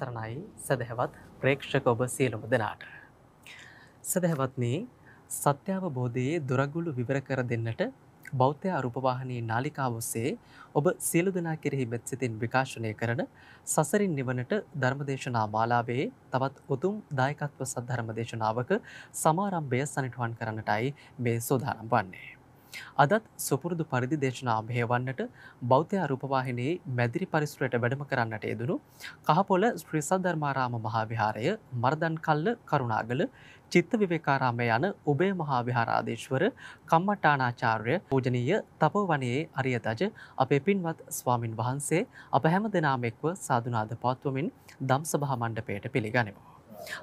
තෙරුවත්සරණයි සැදැහැවත් ප්‍රේක්ෂක ඔබ සියලුම දෙනාට. සැදැහැවත්නේ සත්‍යාවබෝධයේ දුරගුළු විවර කර දෙන්නට බෞද්ධය අරුපවාහනයේ නාලිකාවොස්සේ ඔබ සියලු දෙනා කෙරෙහි මෙත්සිතින් විකාශනය කරන සසරින් නිවනට ධර්මදේශනා මාලාවේ තවත් උතුම් දායකත්ව සද්ධර්මදේශනාවක සමාරම්භය සනිටුවන් කරන්නටයි මේ සෝදානම් වන්නේ. අදත් සුපුරුදු පරිදි දේශනා භේවන්නට බෞද්ධ අරුපවාහිනයේ මැදිරි පරිසරයට වැඩම කරන්නට යෙදුණු කහපොල ශ්‍රී සද්ධර්මාරාම මහාවිහාරය මර්දන් කල්ල කරුණාගල චිත්ත විවේකාරාමය යන උබේ මහාවිහාරාදේශවර කම්මටානාචාර්ය පූජනීය තපවනයේ අරියතජ අපේ පින්වත් ස්වාමින් වහන්සේ අප හැම දෙනාම එක්ව සාධනාද පවත්වමින් දම්සභා මණ්ඩපයට පිළිගනිමු.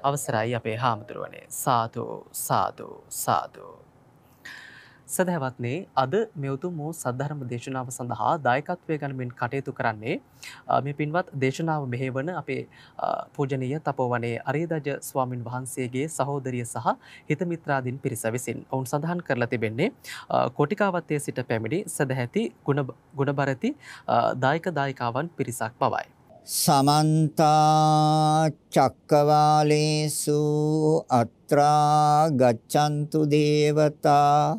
අවසරයි අපේ හාමුදුරුවනේ සාධූ සාධූ සාධූ. සදහවත්නේ අද මෙවතුම් වූ සද්ධර්ම දේශනාව සඳහා දායකත්වය ගනමින් කටයුතු කරන්නේ මේ පින්වත් දේශනාව මෙහෙවන අපේ පූජනීය තපෝවනේ අරේදජ ස්වාමින් වහන්සේගේ සහෝදරිය සහ හිතමිත්‍රාදීන් පිරිස විසින් ඔවුන් සඳහන් කරලා තිබෙන්නේ කොටිකාවත්තේ සිට පැමිණි සදැහැති ගුණබරති දායක දායිකාවන් පිරිසක් පවයි. සමන්තා චක්කවාලේසු අත්‍රා ගච්ඡන්තු දේවතා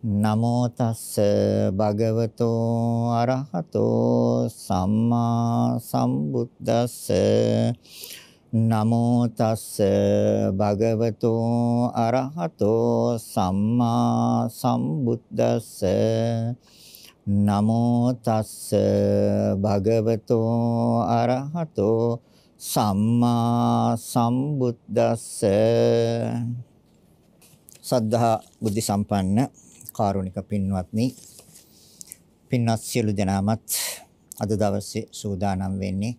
නමෝ තස්ස භගවතෝ අරහතෝ සම්මා සම්බුද්දස්ස නමෝ තස්ස භගවතෝ අරහතෝ සම්මා සම්බුද්දස්ස නමෝ තස්ස භගවතෝ අරහතෝ සම්මා සම්බුද්දස්ස සද්ධා බුද්ධ සම්පන්න කාරුණික පින්වත්නි පින්වත් සියලු දෙනාමත් අද දවසේ සූදානම් වෙන්නේ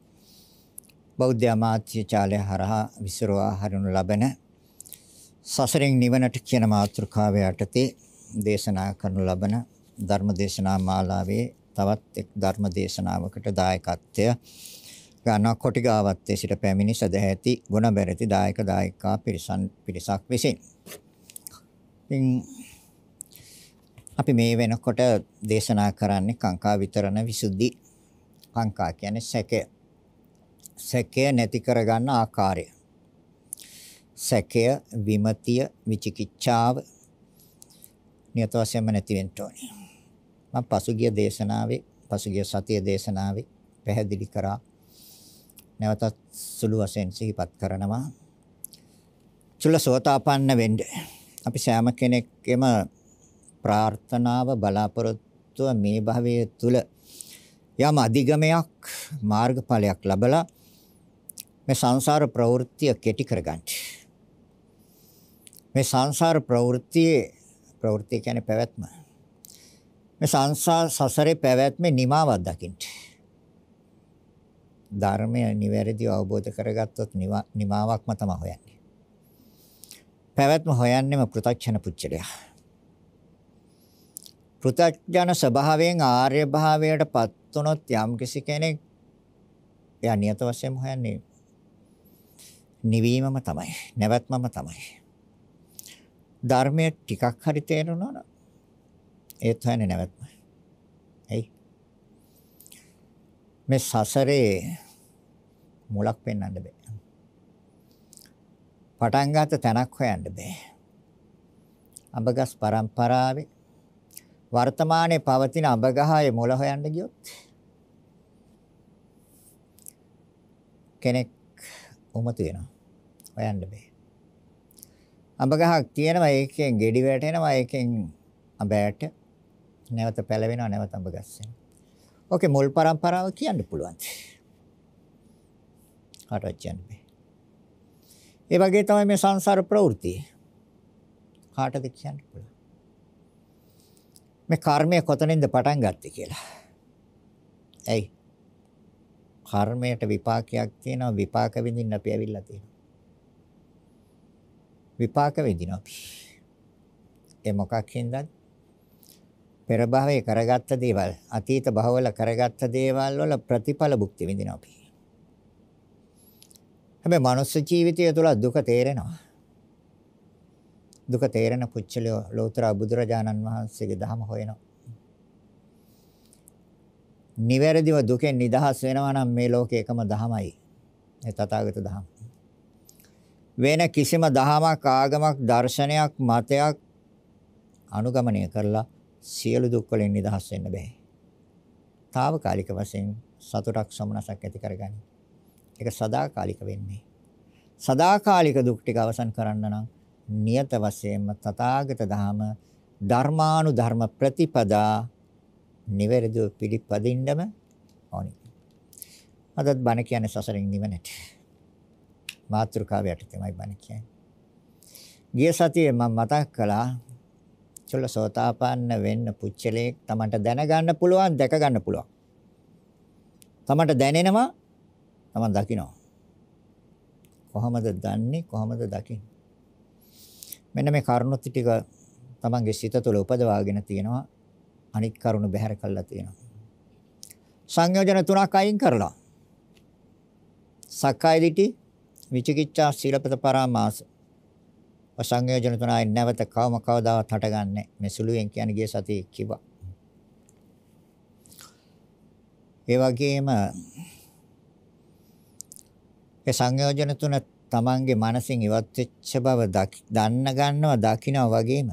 බෞද්ධ අමාත්‍ය චාලය හරහා විසිරවා හරිනු ලබන සසරෙන් නිවනට කියන මාතෘකාව යටතේ දේශනා කරනු ලබන ධර්ම දේශනා මාලාවේ තවත් එක් ධර්ම දේශනාවකට දායකත්වය ගන්නා කොටිගාවත්තේ සිට පැමිණි සදැහැති ගුණබැරති දායක දායිකා පිරිසක් විසින් ඉතින් අපි මේ වෙනකොට දේශනා කරන්නේ කාංකා විතරණ විසුද්ධි. කාංකා කියන්නේ සැකය. සැකය නැති කරගන්න ආකාරය. සැකය, විමතිය, විචිකිච්ඡාව නියත වශයෙන්ම නැති වෙන්න ඕනේ. මම පසුගිය දේශනාවේ, පසුගිය සතිය දේශනාවේ පැහැදිලි කරා. නැවතත් සුළු වශයෙන් සිහිපත් කරනවා. චුල්ලසෝතාපන්න වෙන්න. අපි සෑම කෙනෙක්ගේම ප්‍රාර්ථනාව බලාපොරොත්තුව මේ භවයේ තුල යම් අධිගමයක් මාර්ගඵලයක් ලැබලා මේ සංසාර ප්‍රවෘත්තිය කෙටි කරගන්න. මේ සංසාර ප්‍රවෘත්තියේ ප්‍රවෘත්ති කියන්නේ පැවැත්ම. මේ සංසාර සසරේ පැවැත්මේ නිමාවක් දකින්න. ධර්මය නිවැරදිව අවබෝධ කරගත්තොත් නිමාවක්ම තමයි හොයන්නේ. පැවැත්ම හොයන්නේම පෘථක්ෂණ පුච්චලයා. පෘථග්ජන ස්වභාවයෙන් ආර්ය භාවයට පත් වුනොත් යම්කිසි කෙනෙක් එයා නියත වශයෙන්ම හොයන්නේ නිවීමම තමයි නැවැත්මම තමයි ධර්මයේ ටිකක් හරි තේරුණා නම් ඒත් හොයන්නේ නැවැත්ම එයි මේ සසරේ මුලක් පෙන්වන්න බෑ පටන් ගන්න තැනක් හොයන්න බෑ අඹගස් පරම්පරාවේ වර්තමානයේ පවතින අඹගහේ මොළ හොයන්න ගියොත් කෙනෙක් උමතු වෙනවා. හොයන්න බෑ. අඹගහක් තියෙනවා ඒකෙන් ගෙඩි වැටෙනවා ඒකෙන් අඹයට නැවත පැලවෙනවා නැවත අඹ ගස්සෙනවා. ඕකේ මුල් પરම්පරාව කියන්න පුළුවන්. හරවත් කියන්න බෑ. ඒ වගේ තමයි මේ සංසාර ප්‍රවෘත්ති. කාටද කියන්න පුළුවන්. මේ කර්මය කොතනින්ද පටන් ගත්තේ කියලා. ඇයි? කර්මයට විපාකයක් තියෙනවා විපාක විඳින්න අපි ඇවිල්ලා තියෙනවා. විපාක විඳිනවා අපි. ඒ මොකක් හින්දාද? පෙර භවයේ කරගත්ත දේවල් අතීත භවවල කරගත්ත දේවල් වල ප්‍රතිඵල භුක්ති විඳිනවා අපි. හැබැයි මනුස්ස ජීවිතය තුළ දුක තේරෙනවා. දුක තේරෙන පුච්චලිය ලෞතර බුදුරජාණන් වහන්සේගේ ධහම හොයනවා. නිවැරදිව දුකෙන් නිදහස් වෙනවා නම් මේ ලෝකේ එකම ධහමයි. ඒ තථාගත ධහම. වෙන කිසිම ධහමක් ආගමක් දර්ශනයක් මතයක් අනුගමනය කරලා සියලු දුක් වලින් නිදහස් වෙන්න බෑ. తాවකාලික වශයෙන් සතුටක් සමනසක් ඇති කරගන්න. ඒක සදාකාලික වෙන්නේ. සදාකාලික දුක් ටික අවසන් කරන්න නම් නියත වශයෙන්ම තථාගත ධම ධර්මානුධර්ම ප්‍රතිපදා නිවැරදිව පිළිපදින්නම ඕනි. අදත් බණ කියන්නේ සසරින් නිවනට. මාත්‍රකාව යට තමයි බණ කියන්නේ. ගිය සතියේ මම මතක් කළා චුල්ලසෝතාපන්න වෙන්න පුච්චලේ තමන්ට දැනගන්න පුළුවන් දැක ගන්න පුළුවන්. තමන්ට දැනෙනවා තමන් දකිනවා. කොහොමද දන්නේ කොහොමද දකින්නේ? මෙන්න මේ කරුණුත් ටික තමන්ගේ සිත තුළ උපදවාගෙන තියෙනවා. අනික් කරුණු බැහැර කළා තියෙනවා. සංයෝජන තුනක් අයින් කරලා. සක්කාය දිටි, විචිකිච්ඡා, සීලපත පරාමාස. සංයෝජන තුන අයින් නැවත කවම කවදාවත් හටගන්නේ. මේ සුළුයෙන් කියන්නේ ගිය සතියේ කිව්වා. ඒ වගේම ඒ සංයෝජන තුන තමන්ගේ මනසින් ඉවත් වෙච්ච බව දන්න ගන්නවා දකිනවා වගේම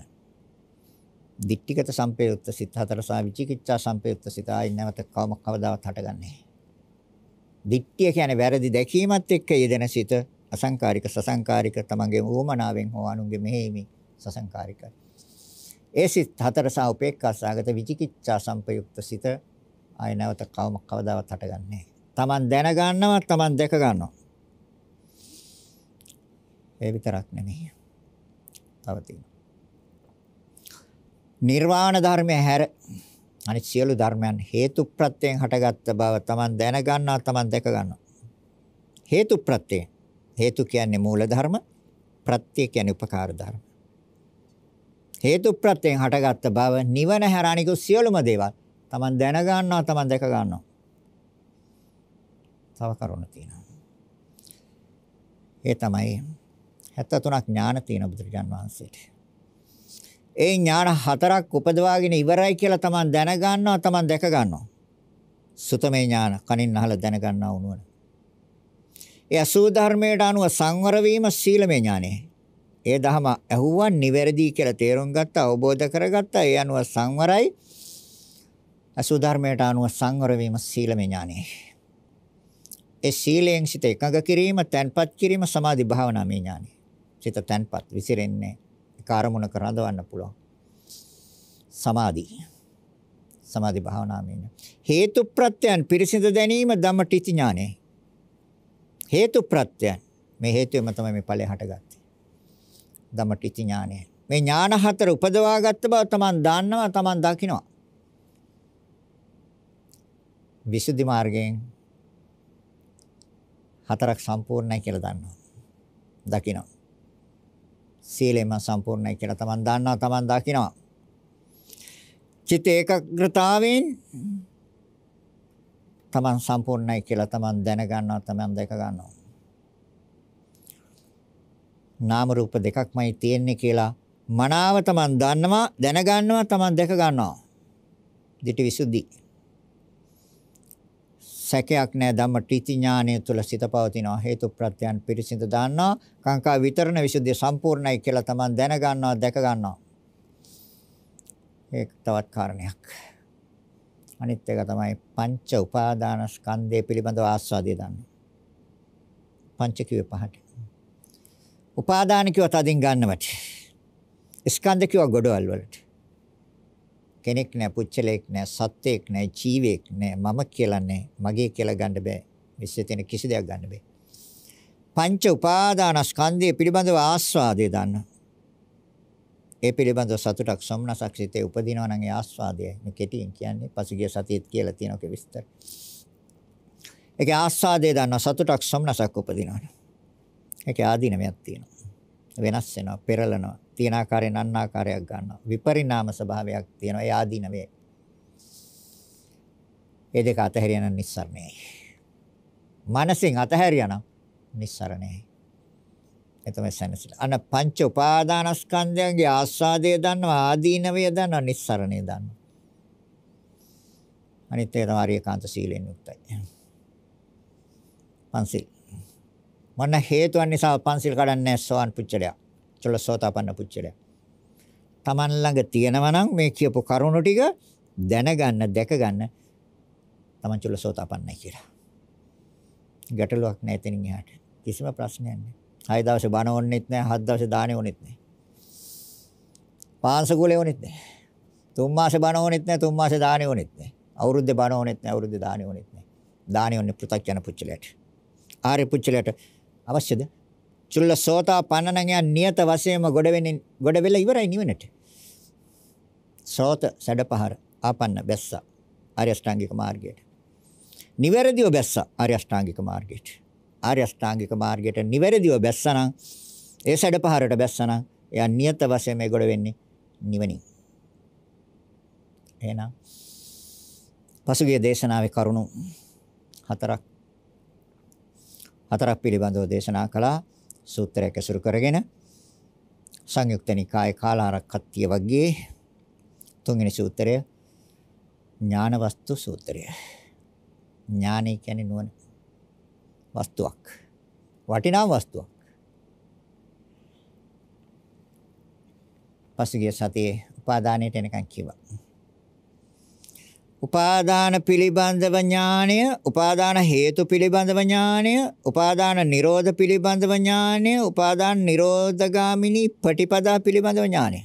දික්ටිගත සම්පයුක්ත සිත හතර සහ විචිකිච්ඡා සම්පයුක්ත සිත ආයි නැවත කවම කවදාවත් හටගන්නේ දික්ටිය කියන්නේ වැරදි දැකීමත් එක්ක යෙදෙන සිත අසංකාරික සසංකාරික තමන්ගේ වොමනාවෙන් හෝ අනුන්ගේ මෙහෙයීමේ සසංකාරිකයි ඒ සිත් හතර සහ උපේක්ඛාසගත විචිකිච්ඡා සම්පයුක්ත සිත ආය නැවත කවම කවදාවත් හටගන්නේ. Taman දැන ගන්නවා, Taman දැක ගන්නවා. ඒ විතරක් නෙමෙයි. තව තියෙනවා. නිර්වාණ ධර්මය හැර අනිත් සියලු ධර්මයන් හේතු ප්‍රත්‍යයෙන් හටගත්ත බව Taman දැනගන්නවා Taman දැක ගන්නවා. හේතු ප්‍රත්‍යය. හේතු කියන්නේ මූල ධර්ම, ප්‍රත්‍ය කියන්නේ උපකාර ධර්ම. හේතු ප්‍රත්‍යයෙන් හටගත්ත බව නිවන හැර අනිකු සියලුම දේවල් Taman දැන ගන්නවා Taman දැක ගන්නවා. තව කරුණ තියෙනවා. ඒ තමයි 73ක් ඥාන තියෙන බුදුරජාන් වහන්සේට. ඒ ඥාන හතරක් උපදවාගෙන ඉවරයි කියලා තමන් දැනගන්නවා තමන් දැක ගන්නවා. සුතමේ ඥාන කනින් අහලා දැනගන්නා වුණා. ඒ අසූ ධර්මයට අනුව සංවර වීම සීලමේ ඥානයයි. ඒ දහම ඇහුවා නිවැරදි කියලා තේරුම් ගත්තා අවබෝධ කරගත්තා ඒ අනුව සංවරයි. අසූ ධර්මයට අනුව සංවර වීම සීලමේ ඥානයයි. ඒ සීලයෙන් සිත එකඟ කිරීම, තැන්පත් කිරීම සමාධි භාවනා මේ ඥානයි. සිත තැන්පත් විසිරෙන්නේ ඒක අරමුණක රඳවන්න පුළුවන් සමාධි සමාධි භාවනාවෙන් හේතු ප්‍රත්‍යයන් පිරිසිඳ දැනීම ධම්මටිති ඥානෙ හේතු ප්‍රත්‍යයන් මේ හේතුවෙම තමයි මේ ඵලය හටගත්තේ ධම්මටිති ඥානෙ මේ ඥාන හතර උපදවා ගත්ත බව තමන් දන්නවා තමන් දකිනවා විසුද්ධි මාර්ගයෙන් හතරක් සම්පූර්ණයි කියලා දන්නවා දකිනවා සීලෙම සම්පූර්ණයි කියලා තමන් දන්නවා තමන් දකිනවා. චිත ඒකාග්‍රතාවෙන් තමන් සම්පූර්ණයි කියලා තමන් දැනගන්නවා තමන් දැක ගන්නවා. නාම රූප දෙකක්මයි තියෙන්නේ කියලා මනාව තමන් දන්නවා දැනගන්නවා තමන් දැක ගන්නවා. දිටි විසුද්ධි. සැකයක් නැහැ ධම්ම ත්‍රිති ඥානය තුළ සිත පවතිනවා හේතු ප්‍රත්‍යයන් පිරිසිඳ දාන්නා කාංකා විතරණ විසුද්ධිය සම්පූර්ණයි කියලා Taman දැනගන්නවා දැක ගන්නවා ඒක තවත් කාරණයක් අනිත් එක තමයි පංච උපාදාන ස්කන්ධය පිළිබඳව ආස්වාදය දන්නේ පංච කිව්වේ පහට උපාදාන කිව්ව තදින් ගන්නවට ස්කන්ධ කිව්ව ගොඩවල් වලට කෙනෙක් නෑ පුච්චලෙක් නෑ සත්වෙක් නෑ ජීවෙක් නෑ මම කියලා නෑ මගේ කියලා ගන්න බෑ විශ්වයේ තියෙන කිසි දෙයක් ගන්න බෑ පංච උපාදානස්කන්ධය පිළිබඳව ආස්වාදය දන්න ඒ පිළිබඳව සතුටක් සොම්නසක් සිතේ උපදිනවා නම් ඒ ආස්වාදය මේ කෙටියෙන් කියන්නේ පසුගිය සතියේත් කියලා තියෙන ඔක විස්තර ඒකේ ආස්වාදය දන්න සතුටක් සොම්නසක් උපදිනවා ඒකේ ආදීනමයක් තියෙනවා වෙනස් වෙනවා, පෙරලනවා. තියෙන ආකාරයෙන් අන් ආකාරයක් ගන්නවා. විපරිණාම ස්වභාවයක් තියෙනවා. ඒ ආදීන වේ. ඒ දෙක අතහැරියනම් නිස්සරණයයි. මනසින් අතහැරියනම් නිස්සරණයයි. එතමයි සැනසෙන්නේ. අන පංච උපාදානස්කන්ධයන්ගේ ආස්වාදය දන්නවා, ආදීනවය දන්නවා, නිස්සරණය දන්නවා. අනිත් එක තමයි ඒකාන්ත සීලෙන් යුක්තයි. පන්සිල් මොන හේතුවක් නිසා පන්සිල් කඩන්නේ සෝවන් පුච්චලයක්. චොලසෝතාපන්න පුච්චලයක්. Taman ළඟ තියෙනවා නම් මේ කියපු කරුණු ටික දැනගන්න, දැකගන්න Taman චොලසෝතාපන්නයි කියලා. ගැටලුවක් නැහැ එතනින් එහාට. කිසිම ප්‍රශ්නයක් නැහැ. හය දවසේ බණ ඕනෙත් නැහැ, හත් දවසේ දාන ඕනෙත් නැහැ. පාංශකුලේ ඕනෙත් නැහැ. තුන් මාසේ බණ ඕනෙත් නැහැ, තුන් මාසේ දාන ඕනෙත් නැහැ. අවුරුද්දේ බණ ඕනෙත් නැහැ, අවුරුද්දේ දාන ඕනෙත් නැහැ. දාන ඕනේ පෘථග්ජන පුච්චලයට. ආර්ය පුච්චලයට අවශ්‍යද? චුල්ල සෝතා පන්නන යන නියත වශයෙන්ම ගොඩ වෙන්නේ ගොඩ වෙලා ඉවරයි නිවනට. සෝත සැඩපහර ආපන්න බැස්සා ආර්ය අෂ්ටාංගික මාර්ගයට. නිවැරදිව බැස්සා ආර්ය අෂ්ටාංගික මාර්ගයට. ආර්ය අෂ්ටාංගික මාර්ගයට නිවැරදිව බැස්සා නම් ඒ සැඩපහරට බැස්සා නම් එයා නියත වශයෙන් මේ ගොඩ වෙන්නේ නිවනින්. එහෙනම් පසුගිය දේශනාවේ කරුණු හතරක් හතරක් පිළිබඳව දේශනා කළා සූත්‍රයක සුරු කරගෙන සංයුක්ත නිකායේ කාලාරක්කත්තිය වගේ තුන්වෙනි සූත්‍රය ඥාන වස්තු සූත්‍රය. ඥානය කියන්නේ නුවණ වස්තුවක්. වටිනා වස්තුවක්. පසුගිය සතියේ උපාදානයට එනකන් කිව්වා. උපාදාන පිළිබඳව ඥානය, උපාදාන හේතු පිළිබඳව ඥානය, උපාදාන නිරෝධ පිළිබඳව ඥානය, උපාදාන නිරෝධගාමිනී ප්‍රතිපදා පිළිබඳව ඥානය.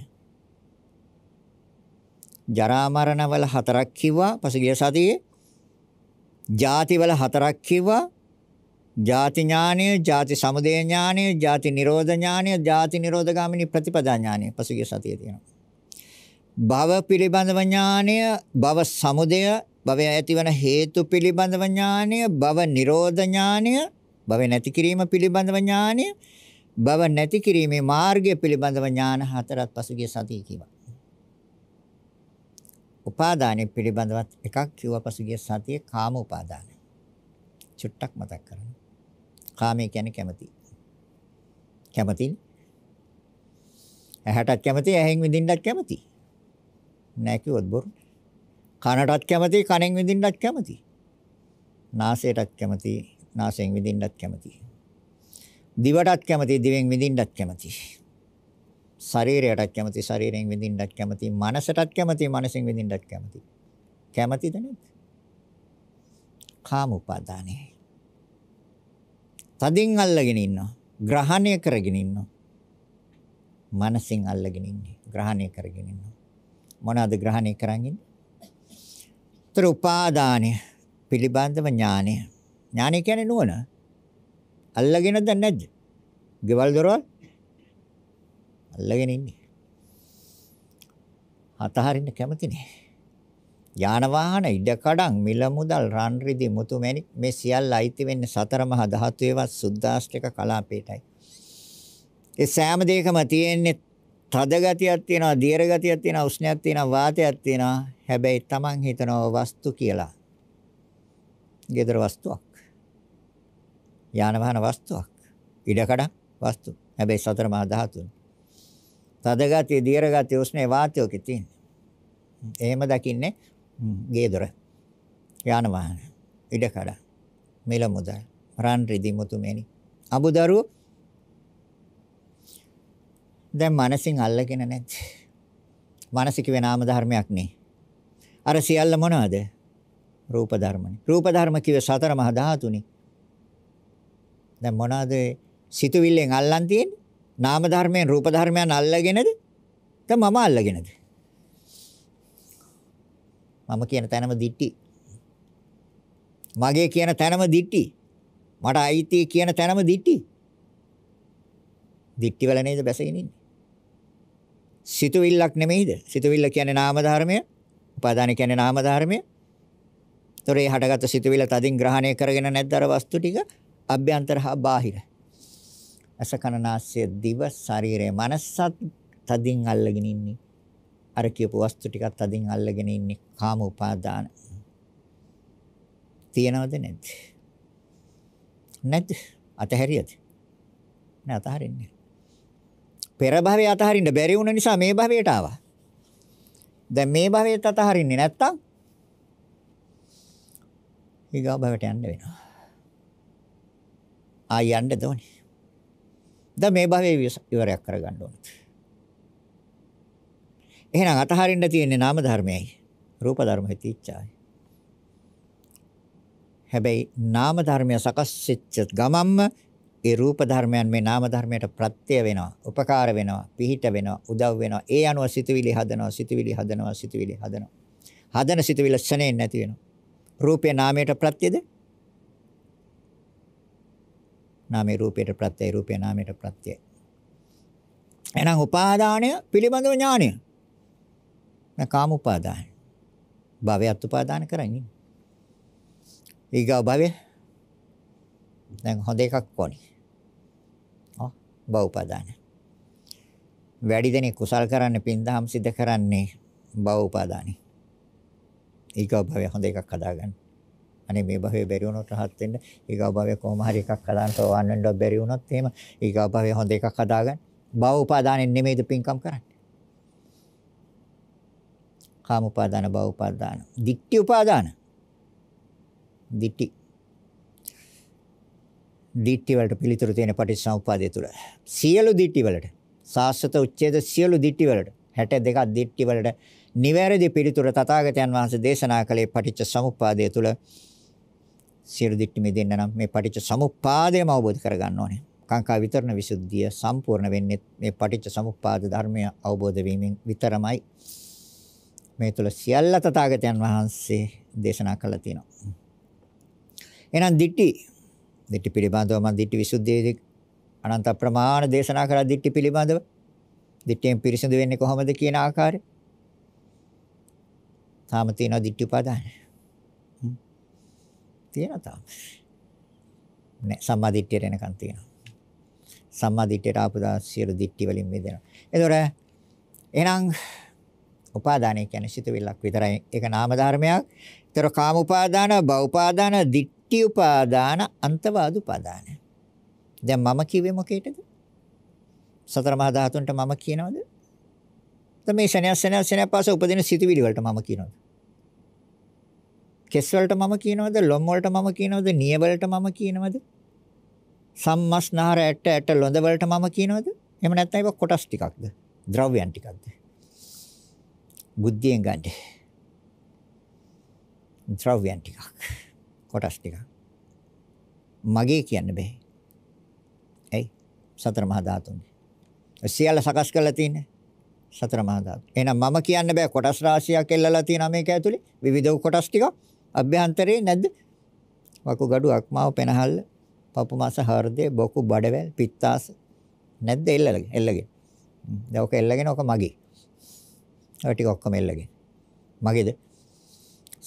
ජරා මරණවල හතරක් කිව්වා පසුගිය සතියේ. ජාතිවල හතරක් කිව්වා. ජාති ඥානය, ජාති සමුදය ඥානය, ජාති නිරෝධ ඥානය, ජාති නිරෝධගාමිනී ප්‍රතිපදා ඥානය පසුගිය සතියේ තියෙනවා. භව පිළිබඳව ඥානය, භව සමුදය, භවය ඇතිවන හේතු පිළිබඳව ඥානය, භව නිරෝධ ඥානය, භව නැති කිරීම පිළිබඳව ඥානය, භව නැති කිරීමේ මාර්ගය පිළිබඳව ඥාන හතරක් පසුගිය සතියේ කිව්වා. උපාදානෙ පිළිබඳවත් එකක් කිව්වා පසුගිය සතියේ කාම උපාදාන. චුට්ටක් මතක් කරගන්න. කාමය කියන්නේ කැමැති. කැමැතිනේ ඇහැටත් කැමති ඇහෙන් විඳින්නත් කැමති නෑ කිව්වොත් බොරුනේ. කනටත් කැමති කනෙන් විඳින්නත් කැමති. නාසයටත් කැමති නාසයෙන් විඳින්නත් කැමති. දිවටත් කැමති දිවෙන් විඳින්නත් කැමති. ශරීරයටත් කැමති ශරීරයෙන් විඳින්නත් කැමති. මනසටත් කැමති මනසෙන් විඳින්නත් කැමති. කැමතිද නැද්ද? කාම උපාදානේ. තදින් අල්ලගෙන ඉන්නවා. ග්‍රහණය කරගෙන ඉන්නවා. මනසින් අල්ලගෙන ඉන්නේ. ග්‍රහණය කරගෙන ඉන්නවා. මොනවද ග්‍රහණය කරන් ඉන්නේ? ඒතර උපාදානය පිළිබඳව ඥානය. ඥානය කියන්නේ නුවණ. අල්ලගෙනද නැද්ද? ගෙවල් දොරවල් අල්ලගෙන ඉන්නේ. අතහරින්න කැමති නෑ. යාන වාහන ඉඩකඩම් මිල මුදල් රන් රිදී මුතු මැණික් මේ සියල්ල අයිති වෙන්නේ සතර මහා ධාතු වේවත් සුද්දාෂ්ටක කලාපේටයි. ඒ සෑම දෙයකම තියෙන්නේ තද ගතියක් තියෙනවා, දියර ගතියක් තියෙනවා, උෂ්ණයක් තියෙනවා, වාතයක් තියෙනවා. හැබැයි Taman හිතනවා වස්තු කියලා. gedara වස්තුවක්. යාන වාහන වස්තුවක්. ඉඩකඩ වස්තු. හැබැයි සතර මහා ධාතුන්. තද ගතිය, දියර ගතිය, උෂ්ණේ වාතයෝකේ තියෙනවා. එහෙම දකින්නේ gedara. යාන වාහන, ඉඩකඩ, මිල මුදල්, රන් රිදි මුතුමෙනි. අමුදරුවෝ දැන් මනසින් අල්ලගෙන නැද්ද? මානසික වෙනාම ධර්මයක් නේ. අර සියල්ල මොනවාද? රූප ධර්මනේ. රූප ධර්ම කිව්වේ සතර මහා ධාතුනේ. දැන් මොනවාද සිතුවිල්ලෙන් අල්ලන් තියෙන්නේ? නාම ධර්මයෙන් රූප ධර්මයන් අල්ලගෙනද? නැත්නම් මම අල්ලගෙනද? මම කියන තැනම දිටි. මගේ කියන තැනම දිටි. මට අයිති කියන තැනම දිටි. දිටි වල නේද බැසගෙන ඉන්නේ? සිතුවිල්ලක් නෙමෙයිද? සිතුවිල්ල කියන්නේ නාම ධර්මය. උපාදාන කියන්නේ නාම ධර්මය. ඒතොර ඒ හටගත්තු සිතුවිල්ල තදින් ග්‍රහණය කරගෙන නැද්ද අර වස්තු ටික? අභ්‍යන්තර හා බාහිර. අසකනාසය දිව ශරීරය මනසත් තදින් අල්ලගෙන ඉන්නේ. අර කියපු වස්තු ටිකක් තදින් අල්ලගෙන ඉන්නේ කාම උපාදාන. තියනවද නැද්ද? නැද්ද? අතහැරියද? නෑ අතහරින්නේ. පෙර භවය අතහරින්න බැරි වුණ නිසා මේ භවයට ආවා. දැන් මේ භවයට අතහරින්නේ නැත්තම් ඊගා භවයට යන්න වෙනවා. ආය යන්න දෝනේ. දැන් මේ භවයේ ඉවරයක් කරගන්න ඕනේ. එහෙනම් අතහරින්න තියෙන්නේ නාම ධර්මයයි. රූප ධර්මයි තීච්ඡායි. හැබැයි නාම ධර්මය සකස් වෙච්ච ගමම්ම ඒ රූප ධර්මයන් මේ නාම ධර්මයට ප්‍රත්‍ය වෙනවා, උපකාර වෙනවා, පිහිට වෙනවා, උදව් වෙනවා. ඒ අනුව සිතුවිලි හදනවා, සිතුවිලි හදනවා, සිතුවිලි හදනවා. හදන සිතුවිලි ශනේන් නැති වෙනවා. රූපේ නාමයට ප්‍රත්‍යද? නාමේ රූපයට ප්‍රත්‍යයි, රූපේ නාමයට ප්‍රත්‍යයි. එහෙනම් උපාදානය පිළිබඳව ඥානය. නැ කාම උපාදාන. භවයත් උපාදාන කරන්නේ. ඊගා භවය දැන් හොඳ එකක් කොනේ. බහුපාදාන. වැඩි දෙනෙක් කුසල් කරන්නේ පින්දහම් සිද්ධ කරන්නේ බහුපාදානයි. ඊගව භවය හොඳ එකක් හදාගන්න. අනේ මේ භවයේ බැරි වුණොත් rahat වෙන්න ඊගව භවයේ කොහොම හරි එකක් හදාන්න ඕන වෙන්න බැරි වුණොත් එහෙම ඊගව භවයේ හොඳ එකක් හදාගන්න. භව උපාදානෙන් නෙමෙයිද පින්කම් කරන්නේ. කාම උපාදාන භව උපාදාන. දික්ටි උපාදාන. දික්ටි දිට්ටි වලට පිළිතුරු තියෙන පටිච්චසමුප්පාදය තුළ. සියලු දිට්ටි වලට සාස්වත උච්ඡේද සියලු දිට්ටි වලට 62ක් දිට්ටි වලට නිවැරදි පිළිතුර තථාගතයන් වහන්සේ දේශනා කළේ පටිච්චසමුප්පාදය තුළ. සියලු දිට්ටි මෙදෙන්න නම් මේ පටිච්චසමුප්පාදයම අවබෝධ කරගන්න ඕනේ. කාංකා විතරණ විසුද්ධිය සම්පූර්ණ වෙන්නේ මේ පටිච්චසමුප්පාද ධර්මය අවබෝධ වීමෙන් විතරමයි. මේ තුල සියල්ල තථාගතයන් වහන්සේ දේශනා කළා තියෙනවා. එහෙනම් දිට්ටි දිට්ඨි පිළිබඳව මම දිට්ඨි විසුද්ධියේදී අනන්ත ප්‍රමාණ දේශනා කරලා දිට්ඨි පිළිබඳව දිට්ඨියෙන් පිරිසිදු වෙන්නේ කොහොමද කියන ආකාරය. තාම තියෙනවා දිට්ඨි උපාදාන. තියෙනවා තාම. නෑ සම්මා දිට්ඨියට එනකන් තියෙනවා. සම්මා දිට්ඨියට ආපු දා සියලු දිට්ඨි වලින් මිදෙනවා. ඒතොර එහෙනම් උපාදානය කියන්නේ සිතුවිල්ලක් විතරයි. ඒක නාම ධර්මයක්. ඒතර කාම උපාදාන, භව උපාදාන, දිට්ඨි පටිච්ච උපාදාන අන්තවාද උපාදාන. දැන් මම කිව්වේ මොකේද? සතර මහා ධාතුන්ට මම කියනවද? දැන් මේ ශනිය ශනිය ශනිය පාස උපදින සිටිවිලි වලට මම කියනවද? කෙස් වලට මම කියනවද? ලොම් වලට මම කියනවද? නිය වලට මම කියනවද? සම්මස්නහර ඇට ඇට ලොඳ වලට මම කියනවද? එහෙම නැත්නම් ඒක කොටස් ටිකක්ද? ද්‍රව්‍යයන් ටිකක්ද? බුද්ධියෙන් ගන්න. ද්‍රව්‍යයන් ටිකක්. කොටස් ටික. මගේ කියන්න බෑ. ඇයි? සතර මහා ධාතුනේ. සියල්ල සකස් කරලා තියෙන්නේ සතර මහා ධාතු. එහෙනම් මම කියන්න බෑ කොටස් රාශියක් එල්ලලා තියෙනවා මේක ඇතුලේ. විවිධ කොටස් ටික අභ්‍යන්තරේ නැද්ද? වකුගඩු, අක්මාව, පෙනහල්ල, පපු මාස, හෘදය, බොකු, බඩවැල්, පිත්තාස නැද්ද එල්ලගෙන? එල්ලගෙන. දැන් ඔක එල්ලගෙන ඔක මගේ. ඔය ටික ඔක්කොම එල්ලගෙන. මගේද?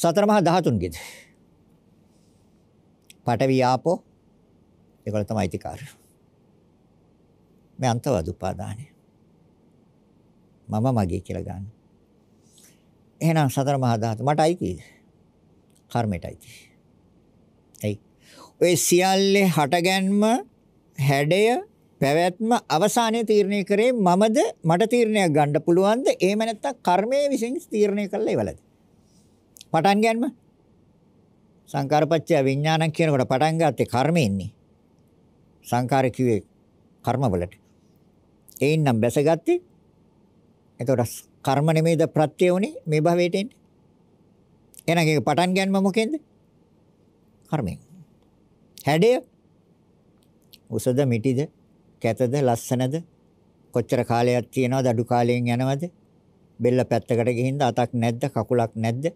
සතර මහා ධාතුන්ගේද? පඨවි ආපෝ ඒගොල්ල තමයි අයිතිකාරයෝ. මේ අන්තවාද උපාදානය. මම මගේ කියලා ගන්න. එහෙනම් සතර මහා ධාතු මට අයිතිද? කර්මයට අයිති. එයි. ඔය සියල්ලේ හටගැන්ම, හැඩය, පැවැත්ම අවසානයේ තීරණය කරේ මමද මට තීරණයක් ගන්න පුළුවන්ද? එහෙම නැත්නම් කර්මයේ විසින් තීරණය කළා ඉවලද? පටන් ගැනීම සංකාරපච්චය විඥානං කියනකොට පටන් ගත්තේ කර්මයෙන්නේ. සංකාර කිව්වේ කර්මවලට. ඒයින් නම් බැසගත්තේ. එතකොට කර්ම නෙමෙයිද ප්‍රත්‍ය උනේ මේ භවයට එන්නේ. එහෙනම් ඒක පටන් ගන්න මොකෙන්ද? කර්මයෙන්. හැඩය උසද මිටිද කැතද ලස්සනද කොච්චර කාලයක් තියනවද අඩු කාලයෙන් යනවද බෙල්ල පැත්තකට ගිහින්ද අතක් නැද්ද කකුලක් නැද්ද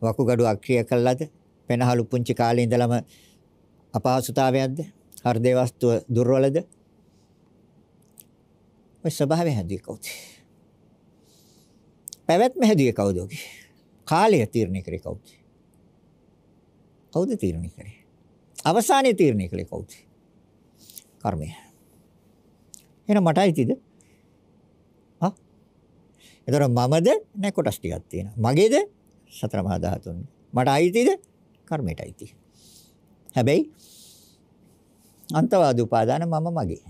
වකුගඩු අක්‍රිය කළාද? පෙනහළු පුංචි කාලේ ඉඳලම අපහසුතාවයක්ද? හෘදේ වස්තුව දුර්වලද? ඔය ස්වභාවය හැදුවේ කවුද? පැවැත්ම හැදුවේ කවුද? කාලය තීරණය කරේ කවුද? කවුද තීරණය කරේ? අවසානයේ තීරණය කළේ කවුද? කර්මය. එහෙනම් මට අයිතිද? හා? එතකොට මමද නැ කොටස් ටිකක් තියෙනවා. මගේද සතර මහා ධාතුන්. මට අයිතිද? කර්මයට අයිති. හැබැයි අන්තවාද උපාදාන මම මගේ.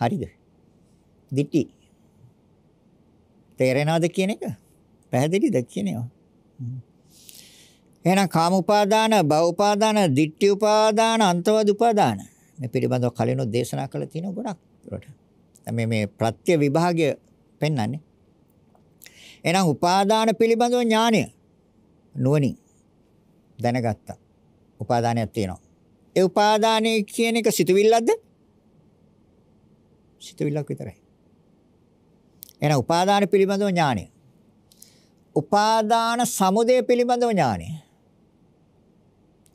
හරිද? දිටි. තේරෙනවද කියන එක? පැහැදිලිද කියනවා? එහෙනම් කාම උපාදාන, භව උපාදාන, දිට්ඨි උපාදාන, අන්තවාද උපාදාන මේ පිළිබඳව කලිනු දේශනා කළ තියෙන ගොඩක් ඒකට. මේ මේ ප්‍රත්‍ය විභාගය පෙන්වන්නේ. එහෙනම් උපාදාන පිළිබඳව ඥානය නුවණින් දැනගත්තා. උපාදානයක් තියෙනවා. ඒ උපාදානය කියන එක සිතුවිල්ලක්ද? සිතුවිල්ලක් විතරයි. එහෙනම් උපාදාන පිළිබඳව ඥානය. උපාදාන සමුදය පිළිබඳව ඥානය.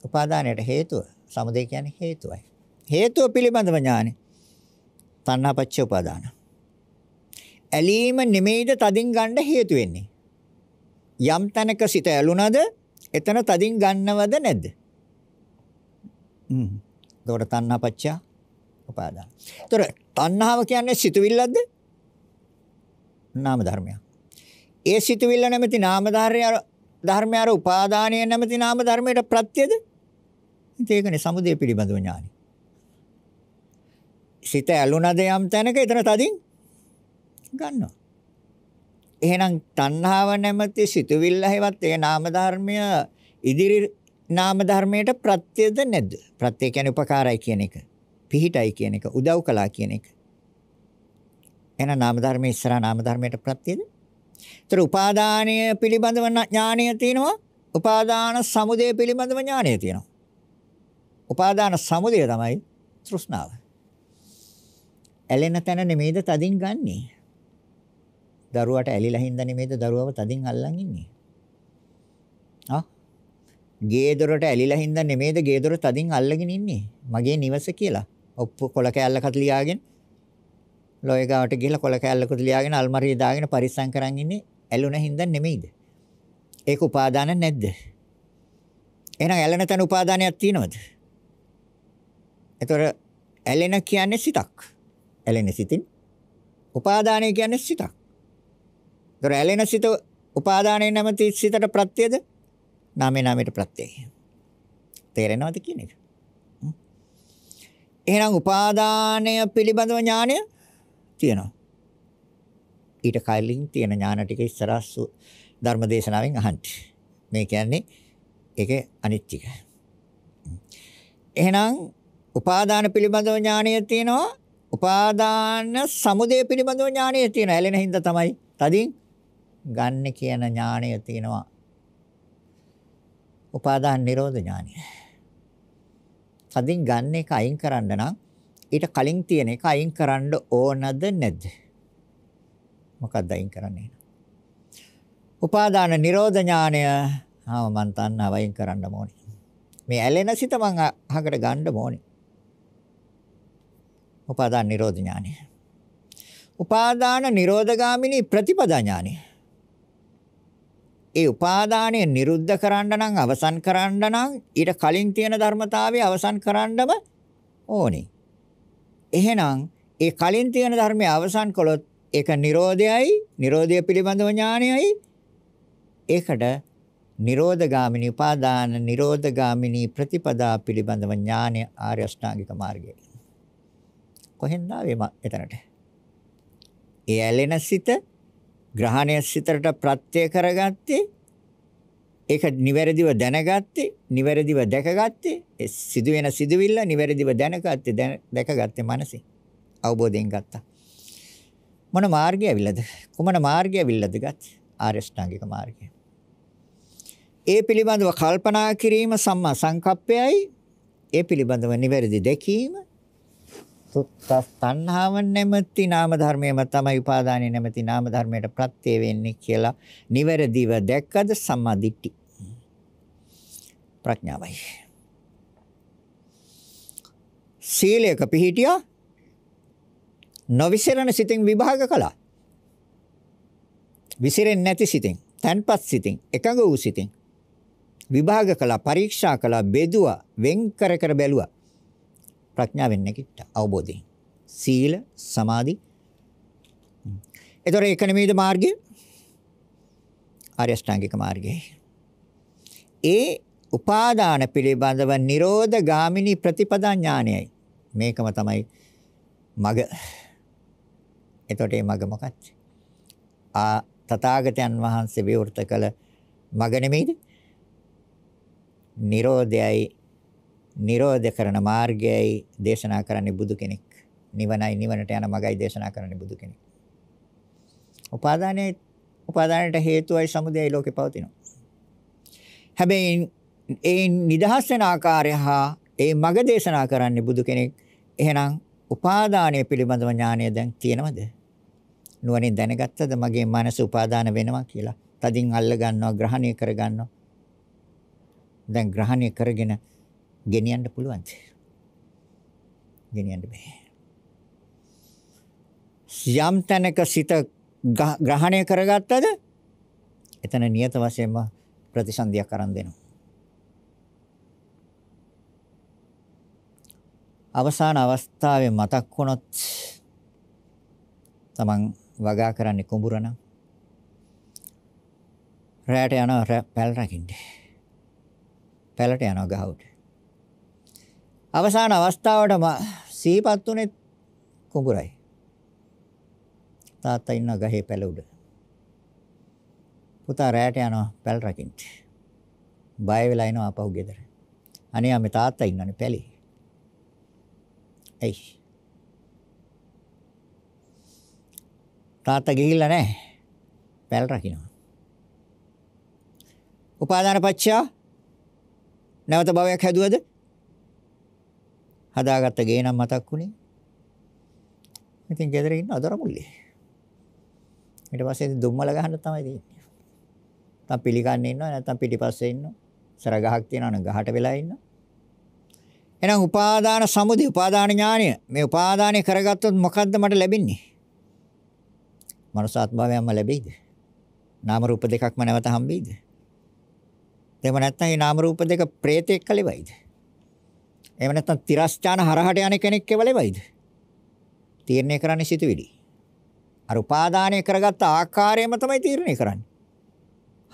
උපාදානයට හේතුව සමුදය කියන්නේ හේතුවයි. හේතුව පිළිබඳව ඥානය. තණ්හාපච්ච උපාදාන. ඇලීම නෙමෙයිද තදින් ගන්න හේතු වෙන්නේ. යම් තැනක සිත ඇලුනද එතන තදින් ගන්නවද නැද්ද? හ්ම්. ඒකට තණ්හාපච්චය උපාදාන. ඒතර තණ්හාව කියන්නේ සිතුවිල්ලක්ද? නාම ධර්මයක්. ඒ සිතුවිල්ල නැමැති නාම ධර්මය අර උපාදානය නැමැති නාම ධර්මයට ප්‍රත්‍යද? ඒකනේ සමුදය පිළිබඳව ඥානයි. සිත ඇලුනද යම් තැනක එතන තදින් ගන්නවා. එහෙනම් තණ්හාව නැමැති සිතුවිල්ල හැවත් ඒ නාම ධර්මය ඉදිරි නාම ධර්මයට ප්‍රත්‍යද නැද්ද? ප්‍රත්‍ය කියන්නේ උපකාරයි කියන එක. පිහිටයි කියන එක, උදව් කළා කියන එක. එහෙනම් නාම ධර්මයේ ඉස්සරහා නාම ධර්මයට ප්‍රත්‍යද? ඒතර උපාදානය පිළිබඳව ඥාණය තියෙනවා. උපාදාන සමුදය පිළිබඳව ඥාණය තියෙනවා. උපාදාන සමුදය තමයි තෘෂ්ණාව. ඇලෙන තැන නෙමෙයිද තදින් ගන්නේ. දරුවාට ඇලිලා හින්දා නෙමෙයිද දරුවව තදින් අල්ලන් ඉන්නේ. ආ? ගේ දොරට ඇලිලා හින්දා නෙමෙයිද ගේ දොර තදින් අල්ලගෙන ඉන්නේ. මගේ නිවස කියලා. ඔප්පු කොල කෑල්ලකට ලියාගෙන ලෝය ගාවට ගිහලා කොල කෑල්ලකට ලියාගෙන අල්මාරිය දාගෙන පරිස්සම් කරන් ඉන්නේ ඇලුන හින්දා නෙමෙයිද? ඒක උපාදාන නැද්ද? එහෙනම් ඇලෙන තැන උපාදානයක් තියෙනවද? එතකොට ඇලෙන කියන්නේ සිතක්. ඇලෙන සිතින් උපාදානය කියන්නේ සිතක්. ඒතර ඇලෙන සිත උපාදානයේ නැමැති සිතට ප්‍රත්‍යද? නාමේ නාමයට ප්‍රත්‍යයයි. තේරෙනවද කියන එක? එහෙනම් උපාදානය පිළිබඳව ඥානය තියෙනවා. ඊට කලින් තියෙන ඥාන ටික ඉස්සරහ ධර්මදේශනාවෙන් අහන්න. මේ කියන්නේ ඒකේ අනිත්‍යක. එහෙනම් උපාදාන පිළිබඳව ඥානය තියෙනවා. උපාදාන සමුදය පිළිබඳව ඥානය තියෙනවා. ඇලෙන හින්දා තමයි තදින් ගන්න කියන ඥාණය තියෙනවා. උපාදාන නිරෝධ ඥාණය. තදින් ගන්න එක අයින් කරන්න නම් ඊට කලින් තියෙන එක අයින් කරන්න ඕනද නැද්ද? මොකක්ද අයින් කරන්නේ? උපාදාන නිරෝධ ඥාණය ආව මන් තන්නව අයින් කරන්න ඕනේ. මේ ඇලෙන සිත මං අහකට ගන්න ඕනේ. උපාදාන නිරෝධ ඥාණය. උපාදාන නිරෝධගාමිනී ප්‍රතිපදා ඥානය. ඒ උපාදානය නිරුද්ධ කරන්න නම් අවසන් කරන්න නම් ඊට කලින් තියෙන ධර්මතාවය අවසන් කරන්නම ඕනේ. එහෙනම් ඒ කලින් තියෙන ධර්මය අවසන් කළොත් ඒක Nirodhayai, Nirodhaya පිළිබඳව ඥානයයි. ඒකට Nirodhagamini upadana, Nirodhagamini ප්‍රතිපදා පිළිබඳව ඥානය ආර්ය අෂ්ටාංගික මාර්ගය. කොහෙන්ද ආවේ එතනට? ඒ ඇලෙන සිත ග්‍රහණය සිතට ප්‍රත්‍ය කරගත්තේ ඒක නිවැරදිව දැනගත්තේ නිවැරදිව දැකගත්තේ ඒ සිදුවෙන සිදුවිල්ල නිවැරදිව දැනගත්තේ දැකගත්තේ මනසින් අවබෝධයෙන් ගත්තා මොන මාර්ගය ඇවිල්ලාද කුමන මාර්ගය ඇවිල්ලාද ගත් ආරියෂ්ඨාංගික මාර්ගය ඒ පිළිබඳව කල්පනා කිරීම සම්මා සංකප්පයයි ඒ පිළිබඳව නිවැරදි දැකීම තණ්හාව නැමැති නාම ධර්මයම තමයි උපාදානෙ නැමැති නාම ධර්මයට ප්‍රත්‍ය වෙන්නේ කියලා නිවැරදිව දැක්කද සම්මාදිට්ඨි ප්‍රඥාවයි සීලයක පිහිටියා නොවිසිරෙන සිතින් විභාග කළා. විසිරෙන්නේ නැති සිතින්, තන්පත් සිතින්, එකඟ වූ සිතින් විභාග කළා, පරීක්ෂා කළා, බෙදුවා, වෙන් කර කර බැලුවා. ප්‍රඥාවෙන් නැගිට්ටා අවබෝධයෙන්. සීල සමාධි. ඒතොර ඒක නෙමෙයිද මාර්ගය? ආර්ය අෂ්ටාංගික මාර්ගයයි. ඒ උපාදාන පිළිබඳව නිරෝධ ගාමිනී ප්‍රතිපදා ඥානයයි. මේකම තමයි මග. එතකොට මේ මග මොකක්ද? ආ තථාගතයන් වහන්සේ විවෘත කළ මග නෙමෙයිද? නිරෝධයයි නිරෝධ කරන මාර්ගයයි දේශනා කරන්නේ බුදු කෙනෙක්. නිවනයි නිවනට යන මගයි දේශනා කරන්නේ බුදු කෙනෙක්. උපාදානයේ උපාදානයට හේතුවයි සමුදයයි ලෝකේ පවතිනවා. හැබැයි ඒ නිදහස් වෙන ආකාරය හා ඒ මග දේශනා කරන්නේ බුදු කෙනෙක්. එහෙනම් උපාදානය පිළිබඳව ඥානය දැන් තියෙනවද? නුවණින් දැනගත්තද මගේ මනස උපාදාන වෙනවා කියලා? තදින් අල්ල ගන්නවා, ග්‍රහණය කර ගන්නවා. දැන් ග්‍රහණය කරගෙන ගෙනියන්න පුළුවන්ද? ගෙනියන්න බෑ. යම් තැනක සිත ග්‍රහණය කරගත්තද එතන නියත වශයෙන්ම ප්‍රතිසන්දියක් අරන් දෙනවා. අවසාන අවස්ථාවේ මතක් වුණොත් තමන් වගා කරන්නේ කුඹුරණ රැයට යනවා පැල් රකින්න පැලට යනවා ගහවට අවසාන අවස්ථාවටම සීපත් උනේ කුඹුරයි. තාත්තා ඉන්න ගහේ පැල උඩ. පුතා රැයට යනවා පැල් රකින්න. බය වෙලා එනවා අපහු ගෙදර. අනේ ආ මේ තාත්තා ඉන්නනේ පැලේ. ඇයි? තාත්තා ගිහිල්ලා නැහැ. පැල් රකින්නවා. උපාදාන පච්චා නැවත භවයක් හැදුවද? හදාගත්ත ගේ නම් මතක් වුණේ. ඉතින් ගෙදර ඉන්න අදර මුල්ලේ. ඊට පස්සේ දුම්මල ගහන්න තමයි තියෙන්නේ. නැත්නම් පිළිගන්නේ ඉන්නවා නැත්නම් පිටිපස්සේ ඉන්නවා. සර ගහක් තියෙනවා නම් ගහට වෙලා ඉන්නවා. එහෙනම් උපාදාන සමුදි උපාදාන ඥානය මේ උපාදානය කරගත්තොත් මොකද්ද මට ලැබෙන්නේ? මනස ආත්මභාවයක්ම ලැබෙයිද? නාම රූප දෙකක්ම නැවත හම්බෙයිද? එහෙම නැත්නම් මේ නාම රූප දෙක ප්‍රේතෙක් කලෙවයිද? එහෙම නැත්නම් තිරස්චාන හරහට යන කෙනෙක් කෙවලෙයිද? තීරණය කරන්නේ සිතුවිලි. අර උපාදානය කරගත්ත ආකාරයම තමයි තීරණය කරන්නේ.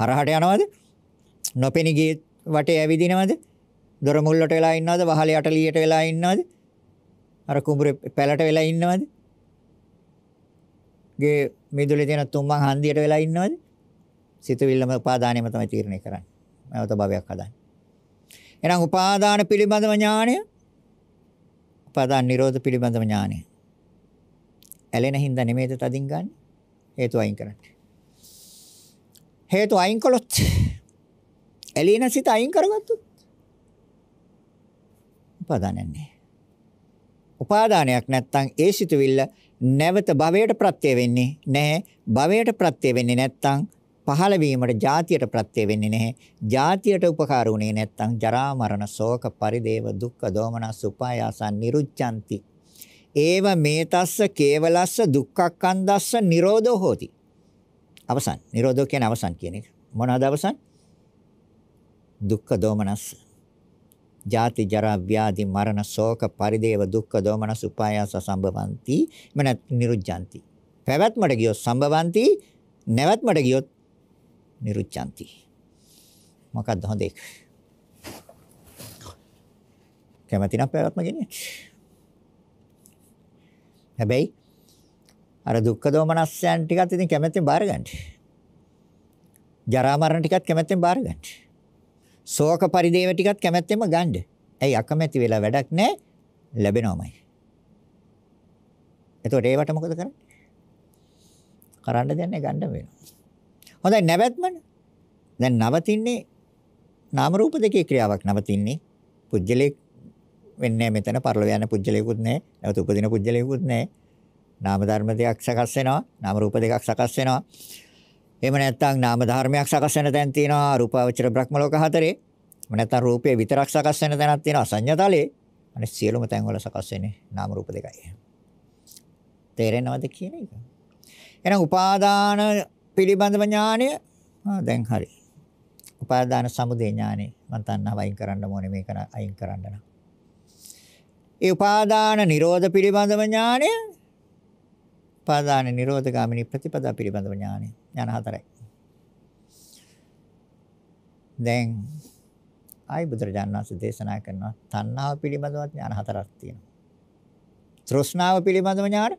හරහට යනවද? නොපෙනී ගියේ වටේ ඇවිදිනවද? දොර මුල්ලට වෙලා ඉන්නවද? වහලේ යටලියට වෙලා ඉන්නවද? අර කුඹුරේ පැලට වෙලා ඉන්නවද? ගේ මිදුලේ තියෙන තුම්මන් හන්දියට වෙලා ඉන්නවද? සිතුවිල්ලම උපාදානයම තමයි තීරණය කරන්නේ. නැවත භවයක් හදන්නේ. එහෙනම් උපාදාන පිළිබඳව ඥානය උපාදාන නිරෝධ පිළිබඳව ඥානය ඇලෙන හින්දා නෙමෙයිද තදින් ගන්න හේතු අයින් කරන්න හේතු අයින් කළොත් ඇලෙන සිත අයින් කරගත්තොත් උපාදානන්නේ උපාදානයක් නැත්තම් ඒ සිතුවිල්ල නැවත භවයට ප්‍රත්‍ය වෙන්නේ නැහැ භවයට ප්‍රත්‍ය වෙන්නේ නැත්තම් පහළ වීමට ජාතියට ප්‍රත්‍ය වෙන්නේ නැහැ. ජාතියට උපකාර වුණේ නැත්නම් ජරා මරණ ශෝක පරිදේව දුක්ඛ දෝමනස් උපායාසන් නිරුච්ඡanti. ඒව මේතස්ස කේවලස්ස දුක්ඛක්ඛන්දස්ස නිරෝධෝ හෝති. අවසන්. නිරෝධෝ කියන්නේ අවසන් කියන එක. මොනවාද අවසන්? දුක්ඛ දෝමනස්. ජාති ජරා ව්‍යාධි මරණ ශෝක පරිදේව දුක්ඛ දෝමනස් උපායාස සම්භවಂತಿ. මනත් නිරුච්ඡanti. පැවැත්මට ගියොත් සම්භවಂತಿ නැවැත්මට ගියොත් නිරුච්ඡanti. මොකක්ද හොඳ එක? කැමැතිනම් පැවැත්ම ගෙනියන්න. හැබැයි අර දුක්ඛ දෝමනස්යන් ටිකත් ඉතින් කැමැත්තෙන් බාර ගන්න. ජරා මරණ ටිකත් කැමැත්තෙන් බාර ගන්න. ශෝක පරිදේව ටිකත් කැමැත්තෙන්ම ගන්න. ඇයි අකමැති වෙලා වැඩක් නැහැ ලැබෙනවමයි. එතකොට ඒවට මොකද කරන්නේ? කරන්න දෙන්නේ ගන්න වෙනවා. හොඳයි නැවැත්මනේ. දැන් නවතින්නේ නාම රූප දෙකේ ක්‍රියාවක් නවතින්නේ. පුජ්‍යලෙක් වෙන්නේ මෙතන පරලව යන පුජ්‍යලෙකුත් නැහැ. නැවත උපදින පුජ්‍යලෙකුත් නැහැ. නාම ධර්ම දෙකක් සකස් වෙනවා. නාම රූප දෙකක් සකස් වෙනවා. එහෙම නැත්නම් නාම ධර්මයක් සකස් වෙන තැන තියෙනවා රූපාවචර බ්‍රහ්මලෝක හතරේ. එහෙම නැත්නම් රූපේ විතරක් සකස් වෙන තැනක් තියෙනවා සංඤතලේ. අනිත් සියලුම තැන් වල සකස් වෙන්නේ නාම රූප දෙකයි. තේරෙනවද කියන එක? එහෙනම් උපාදාන පිළිබඳව ඥානය දැන් හරි. උපාදාන සමුදය ඥානෙ මම තණ්හාව අයින් කරන්න ඕනේ මේක අයින් කරන්න නම්. ඒ උපාදාන නිරෝධ පිළිබඳව ඥානය උපාදාන නිරෝධ ගාමිනී ප්‍රතිපදා පිළිබඳව ඥානය ඥාන හතරයි. දැන් ආයි බුදුරජාණන් වහන්සේ දේශනා කරනවා තණ්හාව පිළිබඳව ඥාන හතරක් තියෙනවා. තෘෂ්ණාව පිළිබඳව ඥාන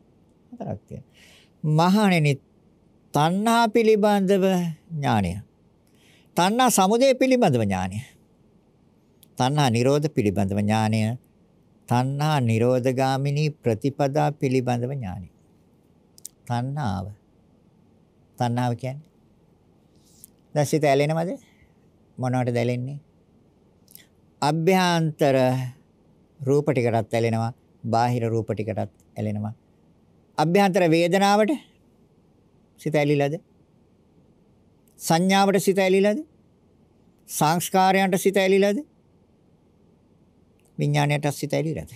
හතරක් තියෙනවා. මහණෙනි තණ්හා පිළිබඳව ඥානය. තණ්හා සමුදය පිළිබඳව ඥානය. තණ්හා නිරෝධ පිළිබඳව ඥානය. තණ්හා නිරෝධගාමිනී ප්‍රතිපදා පිළිබඳව ඥානය. තණ්හාව. තණ්හාව කියන්නේ දැන් සිත ඇලෙනවද? මොනවටද ඇලෙන්නේ? අභ්‍යන්තර රූප ටිකටත් ඇලෙනවා, බාහිර රූප ටිකටත් ඇලෙනවා. අභ්‍යන්තර වේදනාවට සිත ඇලිලාද? සංඥාවට සිත ඇලිලාද? සංස්කාරයන්ට සිත ඇලිලාද? විඥාණයට සිත ඇලිලාද?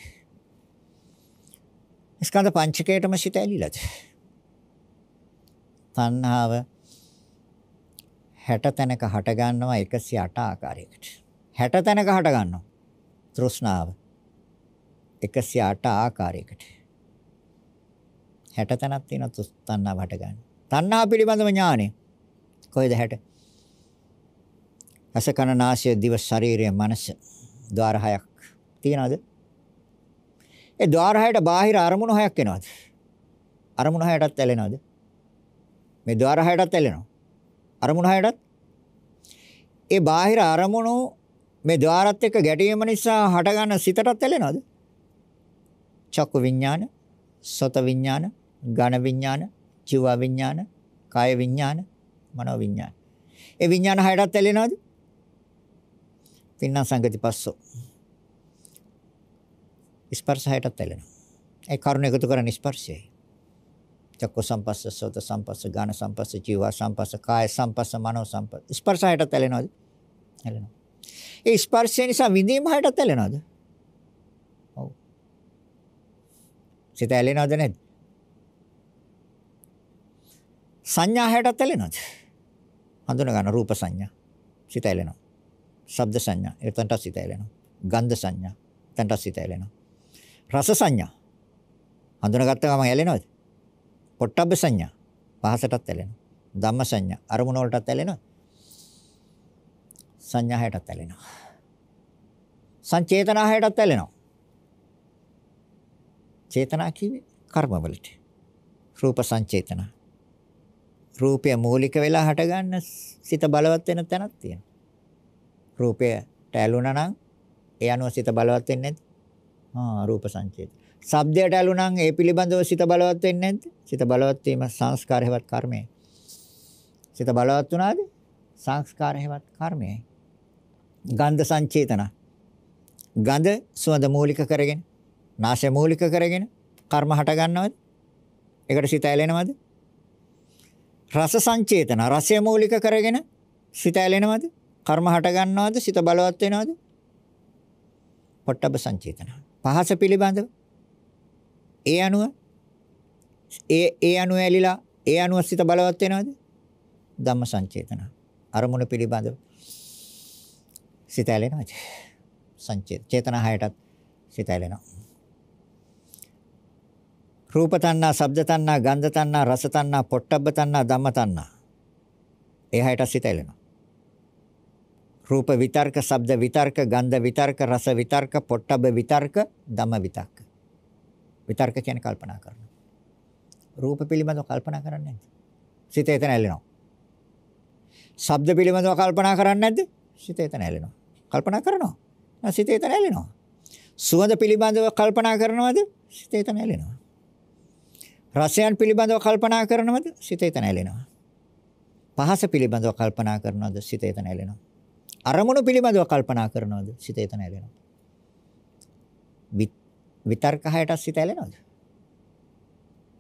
ස්කන්ධ පංචකයටම සිත ඇලිලාද? තණ්හාව 60 තැනක හට ගන්නවා 108 ආකාරයකට. 60 තැනක හට ගන්නවා. තෘෂ්ණාව 108 ආකාරයකට. 60 තැනක් තියෙන තෘෂ්ණාව හට ගන්න. තණ්හා පිළිබඳව ඥානය. කොයිද හැට? රස කන නාසය දිව ශරීරය මනස ద్వාර හයක් තියනවාද? ඒ ద్వාර හයට බාහිර අරමුණු හයක් එනවාද? අරමුණු හයටත් ඇලෙනවද? මේ ద్వාර හයටත් ඇලෙනවා. අරමුණු හයටත් ඒ බාහිර අරමුණු මේ ద్వාරත් එක්ක ගැටීම නිසා හටගන්න සිතටත් ඇලෙනවද? චක්කු විඥාන, සොත විඥාන, ඝන විඥාන, චිව විඥාන, කාය විඥාන, මනෝ විඥාන. ඒ විඥාන හයටත් ඇලෙනවද? පින්න සංගති පස්සෝ. ස්පර්ශ හයටත් ඇලෙනවා. ඒ කරුණ එකතු කරන ස්පර්ශයයි. චක්ක සංපස්ස සෝත සංපස්ස ගාන සංපස්ස ජීව සංපස්ස කාය සංපස්ස මනෝ සංපස්ස ස්පර්ශයට තැලෙනවද තැලෙනවා ඒ ස්පර්ශය නිසා විඳීම හයට තැලෙනවද ඔව් සිත ඇලෙනවද නැද්ද සංඥා හැටත් ඇලෙනවද? හඳුන ගන්න රූප සංඥා. සිත ඇලෙනවා. ශබ්ද සංඥා. එතනට සිත ඇලෙනවා. ගන්ධ සංඥා. එතනට සිත ඇලෙනවා. රස සංඥා. හඳුනගත්ත ගමන් ඇලෙනවද? පොට්ටබ්බ සංඥා. පහසටත් ඇලෙනවා. ධම්ම සංඥා. අරමුණ වලටත් ඇලෙනවා. සංඥා හැටත් ඇලෙනවා. සංචේතනා හැටත් ඇලෙනවා. චේතනා කිව්වේ කර්මවලට. රූප සංචේතනා රූපය මූලික වෙලා හටගන්න සිත බලවත් වෙන තැනක් තියෙනවා. රූපයට ඇලුනා නම් ඒ අනුව සිත බලවත් වෙන්නේ නැද්ද? ආ රූප සංචේත. ශබ්දයට ඇලුනා නම් ඒ පිළිබඳව සිත බලවත් වෙන්නේ නැද්ද? සිත බලවත් වීම සංස්කාර හේවත් කර්මය. සිත බලවත් වුණාද? සංස්කාර හේවත් කර්මයයි. ගන්ධ සංචේතන. ගඳ සුවඳ මූලික කරගෙන, නාසය මූලික කරගෙන කර්ම හට ගන්නවද? ඒකට සිත ඇලෙනවද? රස සංචේතන රසය මූලික කරගෙන සිත ඇලෙනවද? කර්ම හට ගන්නවද? සිත බලවත් වෙනවද? පොට්ටබ සංචේතන. පහස පිළිබඳව ඒ අනුව ඒ ඒ අනුව ඇලිලා ඒ අනුව සිත බලවත් වෙනවද? ධම්ම සංචේතන. අරමුණ පිළිබඳව සිත ඇලෙනවද? සංචේත. චේතන හයටත් සිත ඇලෙනවා. රූප තණ්හා, ශබ්ද තණ්හා, ගන්ධ තණ්හා, රස තණ්හා, පොට්ටබ්බ තණ්හා, ධම්ම තණ්හා. එහාට සිත එලෙනවා. රූප විතර්ක, ශබ්ද විතර්ක, ගන්ධ විතර්ක, රස විතර්ක, පොට්ටබ්බ විතර්ක, ධම්ම විතර්ක. විතර්ක කියන්නේ කල්පනා කරනවා. රූප පිළිබඳව කල්පනා කරන්නේ නැද්ද? සිත එතන ඇලෙනවා. ශබ්ද පිළිබඳව කල්පනා කරන්නේ නැද්ද? සිත එතන ඇලෙනවා. කල්පනා කරනවා. සිත එතන ඇලෙනවා. සුවඳ පිළිබඳව කල්පනා කරනවද? සිත එතන ඇලෙනවා. රසයන් පිළිබඳව කල්පනා කරනවද? සිත එතන ඇලෙනවා. පහස පිළිබඳව කල්පනා කරනවද? සිත එතන ඇලෙනවා. අරමුණු පිළිබඳව කල්පනා කරනවද? සිත එතන ඇලෙනවා. විතර්ක හයටත් සිත ඇලෙනවද?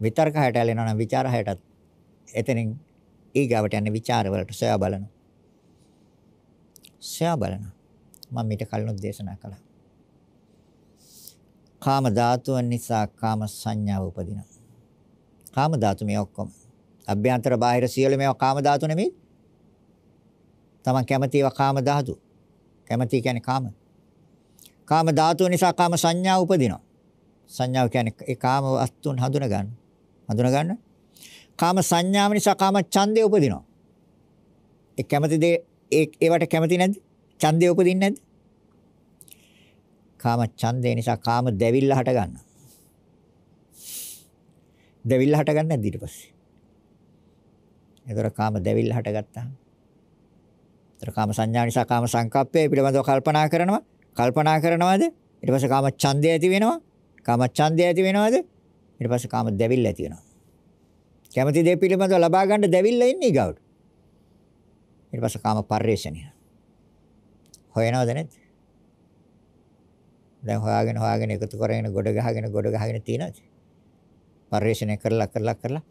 විතර්ක හයට ඇලෙනවා නම් ਵਿਚාර හයටත් එතනින් ඊගාවට යන ਵਿਚාර වලට සොයා බලනවා. සොයා බලනවා. මම මීට කලිනුත් දේශනා කළා. කාම ධාතුන් නිසා කාම සංඥාව උපදිනවා. කාම ධාතු මේ ඔක්කොම. අභ්‍යන්තර බාහිර සියලු මේවා කාම ධාතු නෙමෙයි. තමන් කැමති ඒවා කාම ධාතු. කැමති කියන්නේ කාම. කාම ධාතුව නිසා කාම සංඥා උපදිනවා. සංඥාව කියන්නේ ඒ කාම වස්තුන් හඳුන ගන්න. හඳුන ගන්න. කාම සංඥාව නිසා කාම ඡන්දය උපදිනවා. ඒ කැමති දේ ඒ ඒවට කැමති නැද්ද? ඡන්දය උපදින්නේ නැද්ද? කාම ඡන්දය නිසා කාම දැවිල්ල හට ගන්නවා. දැවිල්ල හටගන්නේ නැද්ද ඊට පස්සේ? ඒතර කාම දැවිල්ල හටගත්තා. ඒතර කාම සංඥා නිසා කාම සංකප්පය පිළිබඳව කල්පනා කරනවා. කල්පනා කරනවාද? ඊට පස්සේ කාම ඡන්දය ඇති වෙනවා. කාම ඡන්දය ඇති වෙනවාද? ඊට පස්සේ කාම දැවිල්ල ඇති වෙනවා. කැමති දේ පිළිබඳව ලබා ගන්න දැවිල්ල ඉන්නේ ඊගාවට. ඊට පස්සේ කාම පරිේශණය. හොයනවද නැද්ද? දැන් හොයාගෙන හොයාගෙන එකතු කරගෙන ගොඩ ගහගෙන ගොඩ ගහගෙන තියෙනවද? පරිශ්‍රණය කරලා කරලා කරලා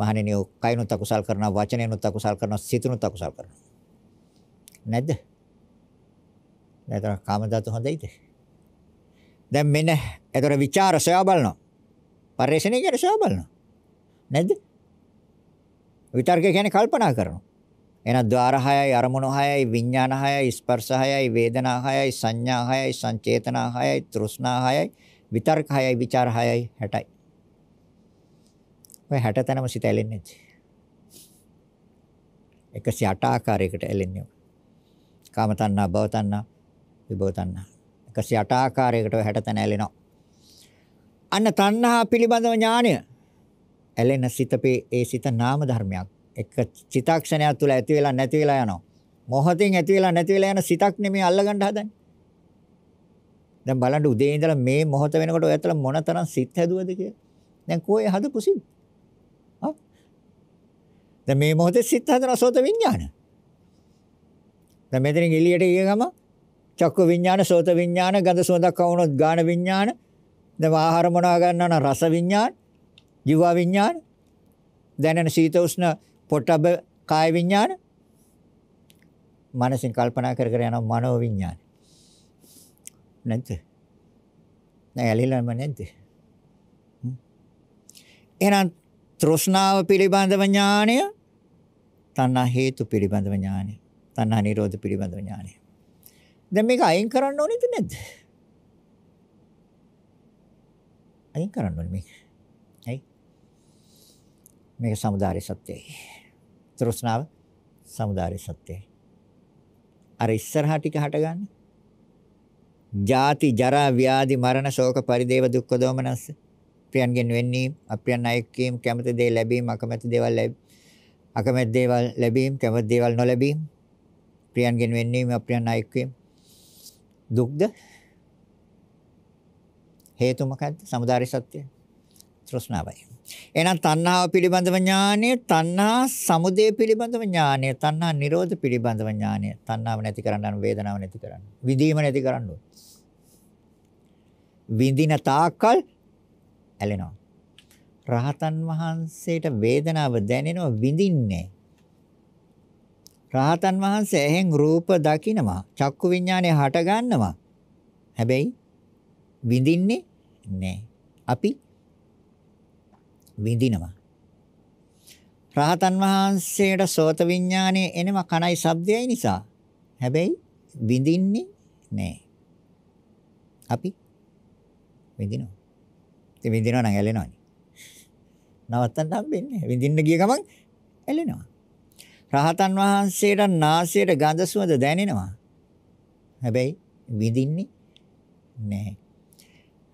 මහණෙනි කයිනුත් අකුසල් කරනවා වචනේනුත් අකුසල් කරනවා සිතුනුත් අකුසල් කරනවා නැද්ද නැතර කාම ධාතු හොඳයිද දැන් මෙන්න ඒතර ਵਿਚාර සොයා බලනවා පරිශ්‍රණය කියන සොයා බලනවා නැද්ද විතර්ක කියන්නේ කල්පනා කරනවා එහෙනම් ద్వාර 6යි අරමුණු 6යි විඥාන 6යි ස්පර්ශ 6යි වේදනා 6යි සංඥා 6යි සංචේතනා 6යි තෘෂ්ණා 6යි විතර්ක 6යි ਵਿਚාර 6යි 60යි. ඔය 60 තැනම සිත ඇලෙන්නේ නැති. 108 ආකාරයකට ඇලෙන්නේ. කාම තණ්හා, භව තණ්හා, විභව තණ්හා. 108 ආකාරයකට ඔය 60 තැන ඇලෙනවා. අන්න තණ්හා පිළිබඳව ඥානය ඇලෙන සිතපේ ඒ සිත නාම ධර්මයක්. එක චිතක්ෂණයක් තුල ඇති වෙලා නැති වෙලා යනවා. මොහොතින් ඇති වෙලා නැති වෙලා යන සිතක් නෙමෙයි අල්ලගන්න හදන්නේ. දැන් බලන්න උදේ ඉඳලා මේ මොහොත වෙනකොට ඔයත්ල මොනතරම් සිත් හැදුවද කියලා. දැන් කෝයේ හදපු සිත්. ආ. දැන් මේ මොහොතේ සිත් හදන සෝත විඥාන. දැන් මෙතනින් එළියට ගිය ගම චක්ක විඥාන, සෝත විඥාන, ගඳ සුවඳක් වුණොත් ගාන විඥාන, දැන් ආහාර මොනවා ගන්නවා නම් රස විඥාන, ජීව විඥාන, දැනෙන සීත උෂ්ණ පොට්ටබ කාය විඥාන. මනසින් කල්පනා කර කර යන මනෝ විඥාන. නැද්ද? නෑ ඇලිලාම නැද්ද? එහෙනම් තෘෂ්ණාව පිළිබඳව ඥාණය, තණ්හා හේතු පිළිබඳව ඥාණය, තණ්හා නිරෝධ පිළිබඳව ඥාණය. දැන් මේක අයින් කරන්න ඕනේද නැද්ද? අයින් කරන්න ඕනේ මේක. ඇයි? මේක samudāri සත්‍යයි. තෘෂ්ණාව samudāri සත්‍යයි. අර ඉස්සරහා ටික හටගන්නේ ජාති ජරා ව්‍යාධි මරණ ශෝක පරිදේව දුක්ඛ දෝමනස් ප්‍රියන්ගෙන් වෙන්නේ අප්‍රියන් අයෙක්කීම් කැමති දේ ලැබීම අකමැති දේවල් අකමැති දේවල් ලැබීම කැමති දේවල් නොලැබීම ප්‍රියන්ගෙන් වෙන්නේ අප්‍රියන් අයෙක්කීම් දුක්ද හේතු මොකද්ද samudāri satya තෘෂ්ණාවයි එහෙනම් තණ්හාව පිළිබඳව ඥානය තණ්හා සමුදය පිළිබඳව ඥානය තණ්හා නිරෝධ පිළිබඳව ඥානය තණ්හාව නැති කරන්න වේදනාව නැති කරන්න විදීම නැති කරන්න ඕනේ විඳින තාක්කල් ඇලෙනවා. රහතන් වහන්සේට වේදනාව දැනෙනවා විඳින්නේ. රහතන් වහන්සේ එහෙන් රූප දකිනවා චක්කු විඥානය හට ගන්නවා. හැබැයි විඳින්නේ නැහැ. අපි විඳිනවා. රහතන් වහන්සේට සෝත විඥානය එනවා කණයි ශබ්දයයි නිසා. හැබැයි විඳින්නේ නැහැ. අපි විඳිනවා. ඉතින් විඳිනවා නම් ඇලෙනවනේ. නවත්තන්න හම්බෙන්නේ. විඳින්න ගිය ගමන් ඇලෙනවා. රහතන් වහන්සේට නාසයට ගඳ සුවඳ දැනෙනවා. හැබැයි විඳින්නේ නැහැ.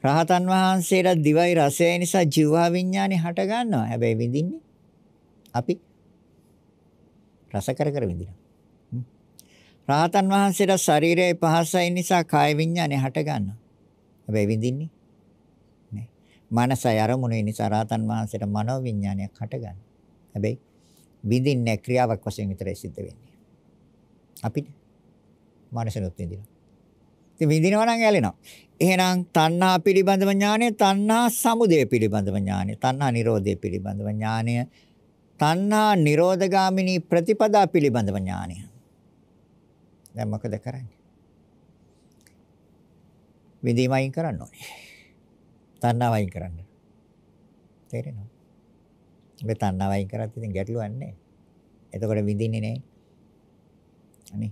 රහතන් වහන්සේට දිවයි රසය නිසා ජීවා විඥානේ හට ගන්නවා. හැබැයි විඳින්නේ අපි රස කර කර විඳිනවා. රහතන් වහන්සේට ශරීරයේ පහසයි නිසා කාය විඥානේ හට ගන්නවා. හැබැයි විඳින්නේ මනසයි අරමුණු වෙන නිසා රාතන් වහන්සේට මනෝ විඥානයක් හටගන්න. හැබැයි විඳින්නේ ක්‍රියාවක් වශයෙන් විතරයි සිද්ධ වෙන්නේ. අපිට මනසනොත් විඳිනවා. ඉතින් විඳිනවා නම් ඇලෙනවා. එහෙනම් තණ්හා පිළිබඳව ඥානය, තණ්හා සමුදය පිළිබඳව ඥානය, තණ්හා නිරෝධය පිළිබඳව ඥානය, තණ්හා නිරෝධගාමිනී ප්‍රතිපදා පිළිබඳව ඥානය. දැන් මොකද කරන්නේ? විඳීමයි කරන්න ඕනේ. තණ්හාව අයින් කරන්න. තේරෙනවද? මේ තණ්හාව අයින් කරත් ඉතින් ගැටලුවක් නැහැ. එතකොට විඳින්නේ නැහැ. අනේ.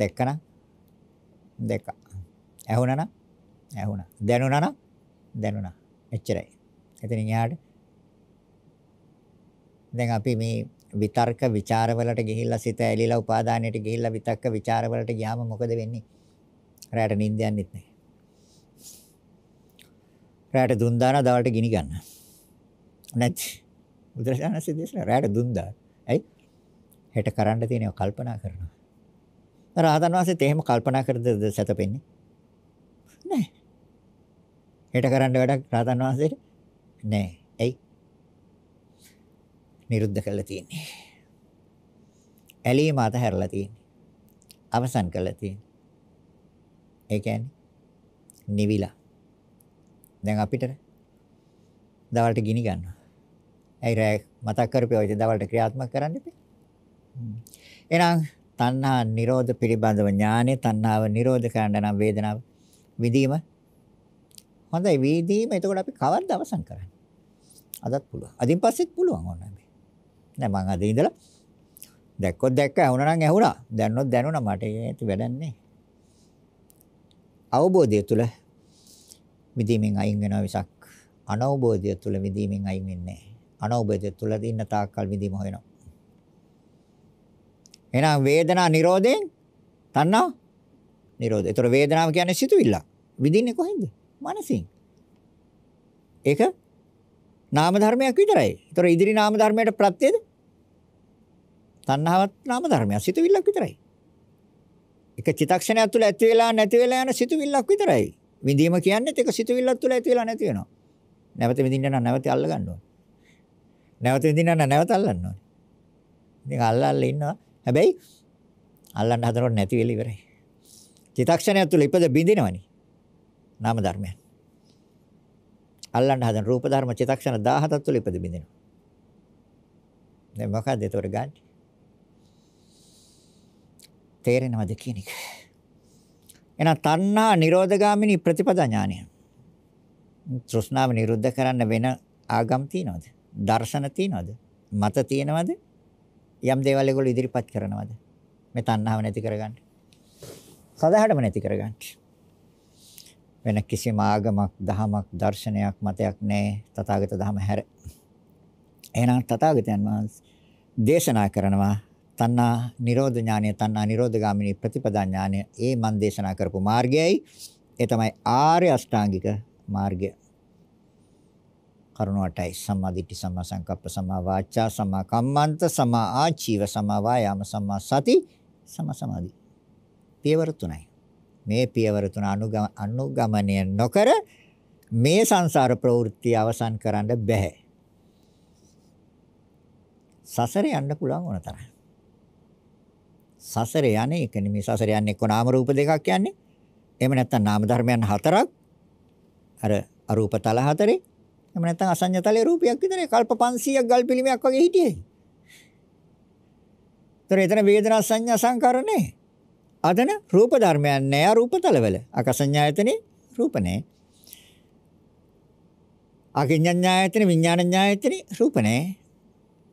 දැක්කනම් දැක්කා. ඇහුණා නම් ඇහුණා. දැනුණා නම් දැනුණා. එච්චරයි. එතනින් එහාට දැන් අපි මේ විතර්ක ਵਿਚාරවලට ගිහිල්ලා සිත ඇලිලා උපාදානයට ගිහිල්ලා විතක්ක ਵਿਚාරවලට ගියාම මොකද වෙන්නේ? රැට නිින්ද යන්නෙත් නැහැ. රැට දුන් දානවා දවල්ට ගිනි ගන්න. නැති. බුදුරජාණන් සිද්දේශනා රැට දුන් දාන. ඇයි? හෙට කරන්න තියෙනව කල්පනා කරනවා. රහතන් වහන්සේත් එහෙම කල්පනා කරද සැතපෙන්නේ? නැහැ. හෙට කරන්න වැඩක් රහතන් වහන්සේට නැහැ. ඇයි? නිරුද්ධ කළා තියෙන්නේ. ඇලීම අතහැරලා තියෙන්නේ. අවසන් කළා තියෙන්නේ. ඒ කියන්නේ නිවිලා දැන් අපිට දවල්ට ගිනි ගන්නවා. ඇයි රෑ මතක් කරපේ ඔය දවල්ට ක්‍රියාත්මක කරන්න ඉපේ. එහෙනම් තණ්හා නිරෝධ පිළිබඳව ඥානෙ තණ්හාව නිරෝධ කරන්න නම් වේදනාව විදීම හොඳයි වේදීම එතකොට අපි කවද්ද අවසන් කරන්නේ? අදත් පුළුවන්. අදින් පස්සෙත් පුළුවන් ඕන නැහැ. නෑ මං අද ඉඳලා දැක්කොත් දැක්ක ඇහුණා නම් ඇහුණා. දැන්නොත් දැනුණා මට ඒක වැඩක් නෑ. අවබෝධය තුළ මිදීමෙන් අයින් වෙනවා විසක් අනවබෝධය තුල මිදීමෙන් අයින් වෙන්නේ නැහැ. අනවබෝධය තුල ඉන්න තාක්කල් මිදීම හොයනවා. එහෙනම් වේදනා නිරෝධයෙන් තණ්හා නිරෝධය. ඒතර වේදනාව කියන්නේ සිතුවිල්ල. විඳින්නේ කොහෙන්ද? මනසින්. ඒක නාම ධර්මයක් විතරයි. ඒතර ඉදිරි නාම ධර්මයට ප්‍රත්‍යද? තණ්හාවත් නාම ධර්මයක් සිතුවිල්ලක් විතරයි. එක චිතක්ෂණයක් තුළ ඇති වෙලා නැති වෙලා යන සිතුවිල්ලක් විතරයි. විඳීම කියන්නේත් ඒක සිතුවිල්ලක් තුළ ඇති වෙලා නැති වෙනවා. නැවත විඳින්න නම් නැවත අල්ල ගන්න ඕනේ. නැවත විඳින්න නම් නැවත අල්ලන්න ඕනේ. ඉතින් අල්ල අල්ල ඉන්නවා. හැබැයි අල්ලන්න හදනකොට නැති වෙලා ඉවරයි. චිතක්ෂණය තුළ ඉපද බිඳිනවනේ. නාම ධර්මයන්. අල්ලන්න හදන රූප ධර්ම චිතක්ෂණ 17ක් තුළ ඉපද බිඳිනවා. දැන් මොකද්ද ඒතකොට ගන්න? තේරෙනවද කියන එක? එහෙනම් තණ්හා නිරෝධගාමිනී ප්‍රතිපදා ඥානය. තෘෂ්ණාව නිරුද්ධ කරන්න වෙන ආගම් තියනවද? දර්ශන තියනවද? මත තියනවද? යම් දේවල් ඒගොල්ලෝ ඉදිරිපත් කරනවද? මේ තණ්හාව නැති කරගන්න. සදාහටම නැති කරගන්න. වෙන කිසිම ආගමක්, දහමක්, දර්ශනයක්, මතයක් නැහැ. තථාගත ධම හැර. එහෙනම් තථාගතයන් වහන්සේ දේශනා කරනවා තණ්හා නිරෝධ ඥානය තණ්හා නිරෝධගාමිනී ප්‍රතිපදා ඥානය ඒ මන් දේශනා කරපු මාර්ගයයි ඒ තමයි ආර්ය අෂ්ටාංගික මාර්ගය කරුණ වටයි සම්මා දිට්ඨි සම්මා සංකප්ප සම්මා වාචා සම්මා කම්මන්ත සම්මා ආචීව සම්මා වායාම සම්මා සති සම්මා සමාධි පියවර තුනයි මේ පියවර තුන අනුගමනය නොකර මේ සංසාර ප්‍රවෘත්ති අවසන් කරන්න බෑ. සසර යන්න පුළුවන් වුණ තරම්. සසර යන්නේ ඒක නෙමෙයි සසර යන්නේ එක්ක නාම රූප දෙකක් යන්නේ. එහෙම නැත්නම් නාම ධර්මයන් හතරක් අර අරූප තල හතරේ එහෙම නැත්නම් අසඤ්ඤ තලයේ රූපයක් විතරේ කල්ප 500ක් ගල් පිළිමයක් වගේ හිටියේ. ඒතර එතන වේදනා සංඥා සංකාර නැහැ. අදන රූප ධර්මයන් නැහැ අරූප තලවල. අකසඤ්ඤායතනේ රූප නැහැ. අකිඤ්ඤඤ්ඤායතනේ විඥානඤ්ඤායතනේ රූප නැහැ.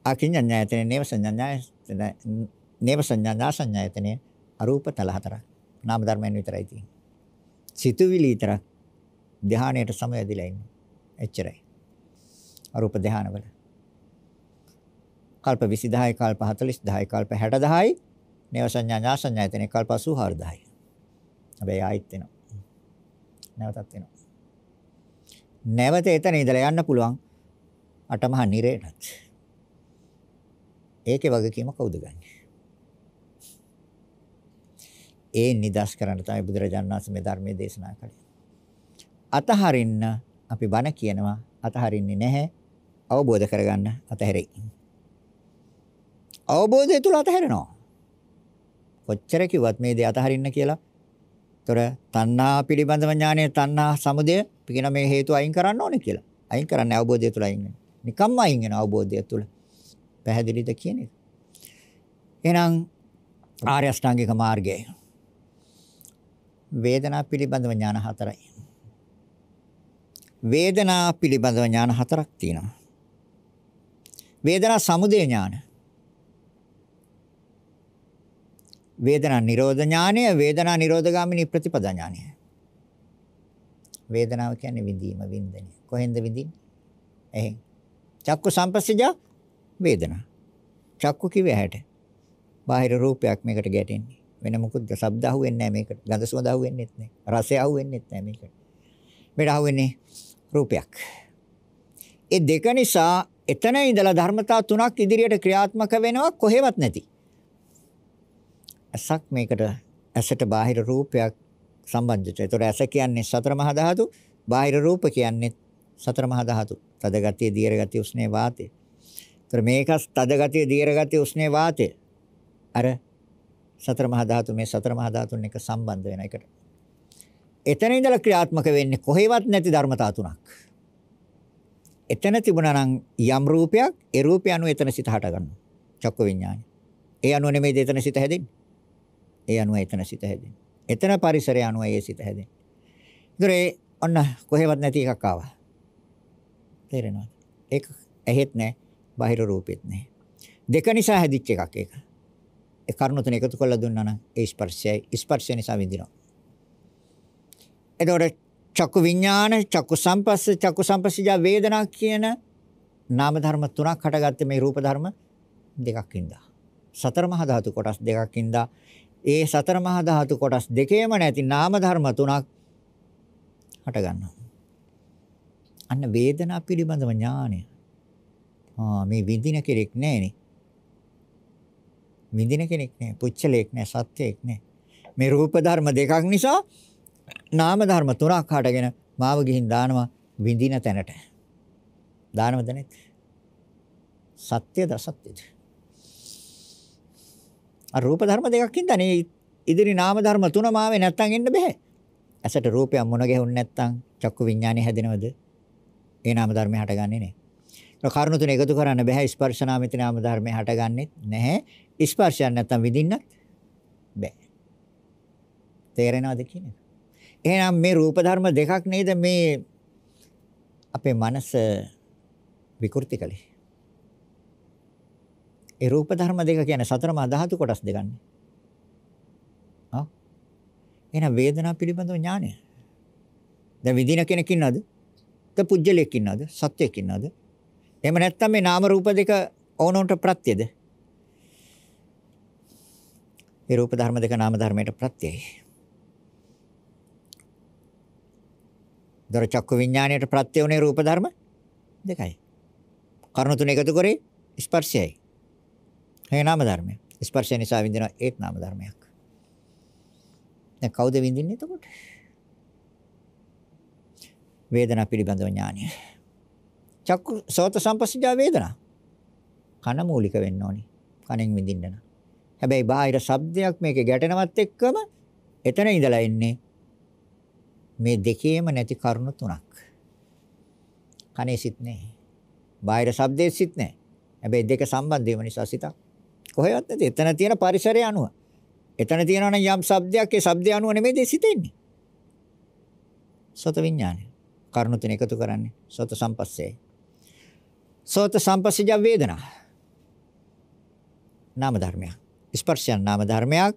අකිඤ්ඤඤ්ඤායතනේ නේව සංඥායතනේ නේව සංඥා ඥා සංඥායතනය අරූප තල හතරක්. නාම ධර්මයන් විතරයි තියෙන්නේ. සිතුවිලි විතරක් ධානයට සමවැදිලා ඉන්නේ. එච්චරයි. අරූප ධානවල. කල්ප 20 කල්ප 40 10 කල්ප 60 10යි නේව සංඥා ඥා සංඥායතනය කල්ප 84 10යි. හැබැයි ආයෙත් එනවා. නැවතත් එනවා. නැවත එතන ඉඳලා යන්න පුළුවන් අටමහා නිරේටත්. ඒකේ වගකීම කවුද ගන්නේ? ඒ නිදස් කරන්න තමයි බුදුරජාණන් වහන්සේ මේ ධර්මයේ දේශනා කළේ. අතහරින්න අපි බණ කියනවා අතහරින්නේ නැහැ. අවබෝධ කරගන්න අතහැරෙයි. අවබෝධය තුල අතහැරෙනවා. කොච්චර කිව්වත් මේ දේ අතහරින්න කියලා. ତොර තණ්හා පිළිබඳව ඥානය තණ්හා සමුදය පිටින මේ හේතු අයින් කරන්න ඕනේ කියලා. අයින් කරන්නේ අවබෝධය තුල අයින් වෙනවා. නිකම්ම අයින් වෙන අවබෝධය තුල. පැහැදිලිද කියන එක. එහෙනම් ආර්ය අෂ්ටාංගික මාර්ගය වේදනා පිළිබඳව ඥාන හතරයි. වේදනා පිළිබඳව ඥාන හතරක් තියෙනවා. වේදනා සමුදය ඥාන. වේදනා නිරෝධ ඥානය, වේදනා නිරෝධගාමිනී ප්‍රතිපදා ඥානය. වේදනාව කියන්නේ විඳීම, වින්දනය. කොහෙන්ද විඳින්නේ? එහෙන්. චක්කු සංපස්සජ වේදනා. චක්කු කිව්ව හැට. බාහිර රූපයක් මේකට ගැටෙන්නේ. වෙන මොකුත් ශබ්ද අහුවෙන්නේ නැහැ මේකට. ගඳ සුවඳ අහුවෙන්නේත් නැහැ. රසය අහුවෙන්නේත් නැහැ මේකට. මේකට අහුවෙන්නේ රූපයක්. ඒ දෙක නිසා එතන ඉඳලා ධර්මතා තුනක් ඉදිරියට ක්‍රියාත්මක වෙනවා කොහෙවත් නැති. ඇසක් මේකට ඇසට බාහිර රූපයක් සම්බන්ධිත. ඒතොර ඇස කියන්නේ සතර මහා ධාතු, බාහිර රූප කියන්නේ සතර මහා ධාතු. තද ගතිය, දියර ගතිය, උස්නේ වාතය. ඒතොර මේක තද ගතිය, දියර ගතිය, උස්නේ වාතය. අර සතර මහා ධාතු මේ සතර මහා ධාතුන් එක සම්බන්ධ වෙන එකට. එතන ඉඳලා ක්‍රියාත්මක වෙන්නේ කොහෙවත් නැති ධර්මතා තුනක්. එතන තිබුණා නම් යම් රූපයක් ඒ රූපය අනුව එතන සිත හට ගන්නවා. චක්ක විඥානය. ඒ අනුව නෙමෙයි එතන සිත හැදෙන්නේ. ඒ අනුව එතන සිත හැදෙන්නේ. එතන පරිසරය අනුව ඒ සිත හැදෙන්නේ. ඒතරේ ඔන්න කොහෙවත් නැති එකක් ආවා. තේරෙනවද? ඒක ඇහෙත් නැහැ, බාහිර රූපෙත් නැහැ. දෙක නිසා හැදිච්ච එකක් ඒක. ඒ කරුණු තුන එකතු කරලා දුන්නා නම් ඒ ස්පර්ශයයි ස්පර්ශය නිසා විඳිනවා. එතකොට චක්කු විඥාන, චක්කු සංපස්ස, චක්කු සංපස්සජ වේදනා කියන නාම ධර්ම තුනක් හටගත්තේ මේ රූප ධර්ම දෙකකින්ද. සතර මහා ධාතු කොටස් දෙකකින්ද. ඒ සතර මහා ධාතු කොටස් දෙකේම නැති නාම ධර්ම තුනක් හට ගන්නවා. අන්න වේදනා පිළිබඳව ඥානය. ආ මේ විඳින කෙනෙක් නැහැනේ. විඳින කෙනෙක් නැහැ. පුච්චලයක් නැහැ, සත්‍යයක් නැහැ. මේ රූප ධර්ම දෙකක් නිසා නාම ධර්ම තුනක් හටගෙන මාව ගිහින් දානවා විඳින තැනට. දානවද නැත්? සත්‍යද අසත්‍යද? අර රූප ධර්ම දෙකකින් තනේ ඉදිරි නාම ධර්ම තුනම ආවේ නැත්තම් එන්න බෑ. ඇසට රූපයක් මොන ගැහුන්නේ නැත්තම් චක්කු විඥානේ හැදෙනවද? ඒ නාම ධර්මය හටගන්නේ නැහැ. කරුණු තුන එකතු කරන්න බෑ ස්පර්ශ නාමිත නාම ධර්මයේ හටගන්නේ නැහැ. ස්පර්ශයක් නැත්තම් විඳින්නත් බෑ. තේරෙනවද කියන්නේ? එහෙනම් මේ රූප ධර්ම දෙකක් නේද මේ අපේ මනස විකෘති කළේ. ඒ රූප ධර්ම දෙක කියන්නේ සතර මහා ධාතු කොටස් දෙකන්නේ. ආ. එහෙනම් වේදනාව පිළිබඳව ඥානය. දැන් විඳින කෙනෙක් ඉන්නවද? ත පුජ්‍යලයක් ඉන්නවද? සත්‍යයක් ඉන්නවද? එහෙම නැත්නම් මේ නාම රූප දෙක ඕනොන්ට ප්‍රත්‍යද? ඒ රූප ධර්ම දෙක නාම ධර්මයට ප්‍රත්‍යයි. දර චක්ක විඥාණයට ප්‍රත්‍ය වුණේ රූප ධර්ම දෙකයි. කර්ණ තුන එකතු කරේ ස්පර්ශයයි. ඒ නාම ධර්මය. ස්පර්ශය නිසා විඳින ඒත් නාම ධර්මයක්. දැන් කවුද විඳින්නේ එතකොට? වේදනා පිළිබඳව ඥානය. චක්කු සෝත සම්පස්සජා වේදනා. කන මූලික වෙන්න ඕනි. කනෙන් විඳින්න නම්. හැබැයි බාහිර ශබ්දයක් මේකේ ගැටෙනවත් එක්කම එතන ඉඳලා එන්නේ මේ දෙකේම නැති කරුණු තුනක්. කනේ සිත් නැහැ. බාහිර ශබ්දයේ සිත් නැහැ. හැබැයි දෙක සම්බන්ධ වීම නිසා සිතක් කොහෙවත් නැති. එතන තියෙන පරිසරය අනුව. එතන තියෙනවා නම් යම් ශබ්දයක් ඒ ශබ්දය අනුව නෙමෙයි දෙ සිතෙන්නේ. සත විඥානය. කරුණු තුන එකතු කරන්නේ සත සම්පස්සේ. සෝත සම්පස්සජ වේදනා නාම ධර්මයක් ස්පර්ශයන් නාම ධර්මයක්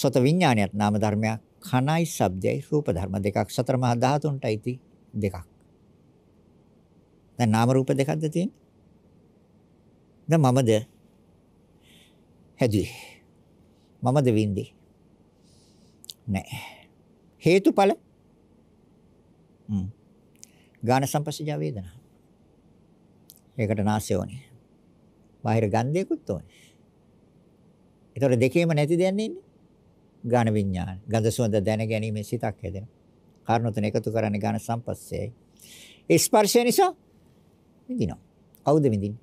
සෝත විඥානයත් නාම ධර්මයක් කනයි ශබ්දයයි රූප ධර්ම දෙකක් සතර මහා ධාතුන්ට අයිති දෙකක් දැන් නාම රූප දෙකක්ද තියෙන්නේ දැන් මමද හැදුවේ මමද වින්දි නෑ හේතුඵල හ්ම් ගාන සම්පස්සජ වේදනා ඒකට නාසය ඕනේ. බාහිර ගන්ධයකුත් ඕනේ. ඒතර දෙකේම නැති දෙයක් නෙන්නේ. ඝන විඥාන. ගඳ සුවඳ දැන ගැනීමෙන් සිතක් හැදෙනවා. කාරණා තුන එකතු කරන්නේ ඝන සම්පස්සයයි. ස්පර්ශය නිසා විඳිනවා. කවුද විඳින්නේ?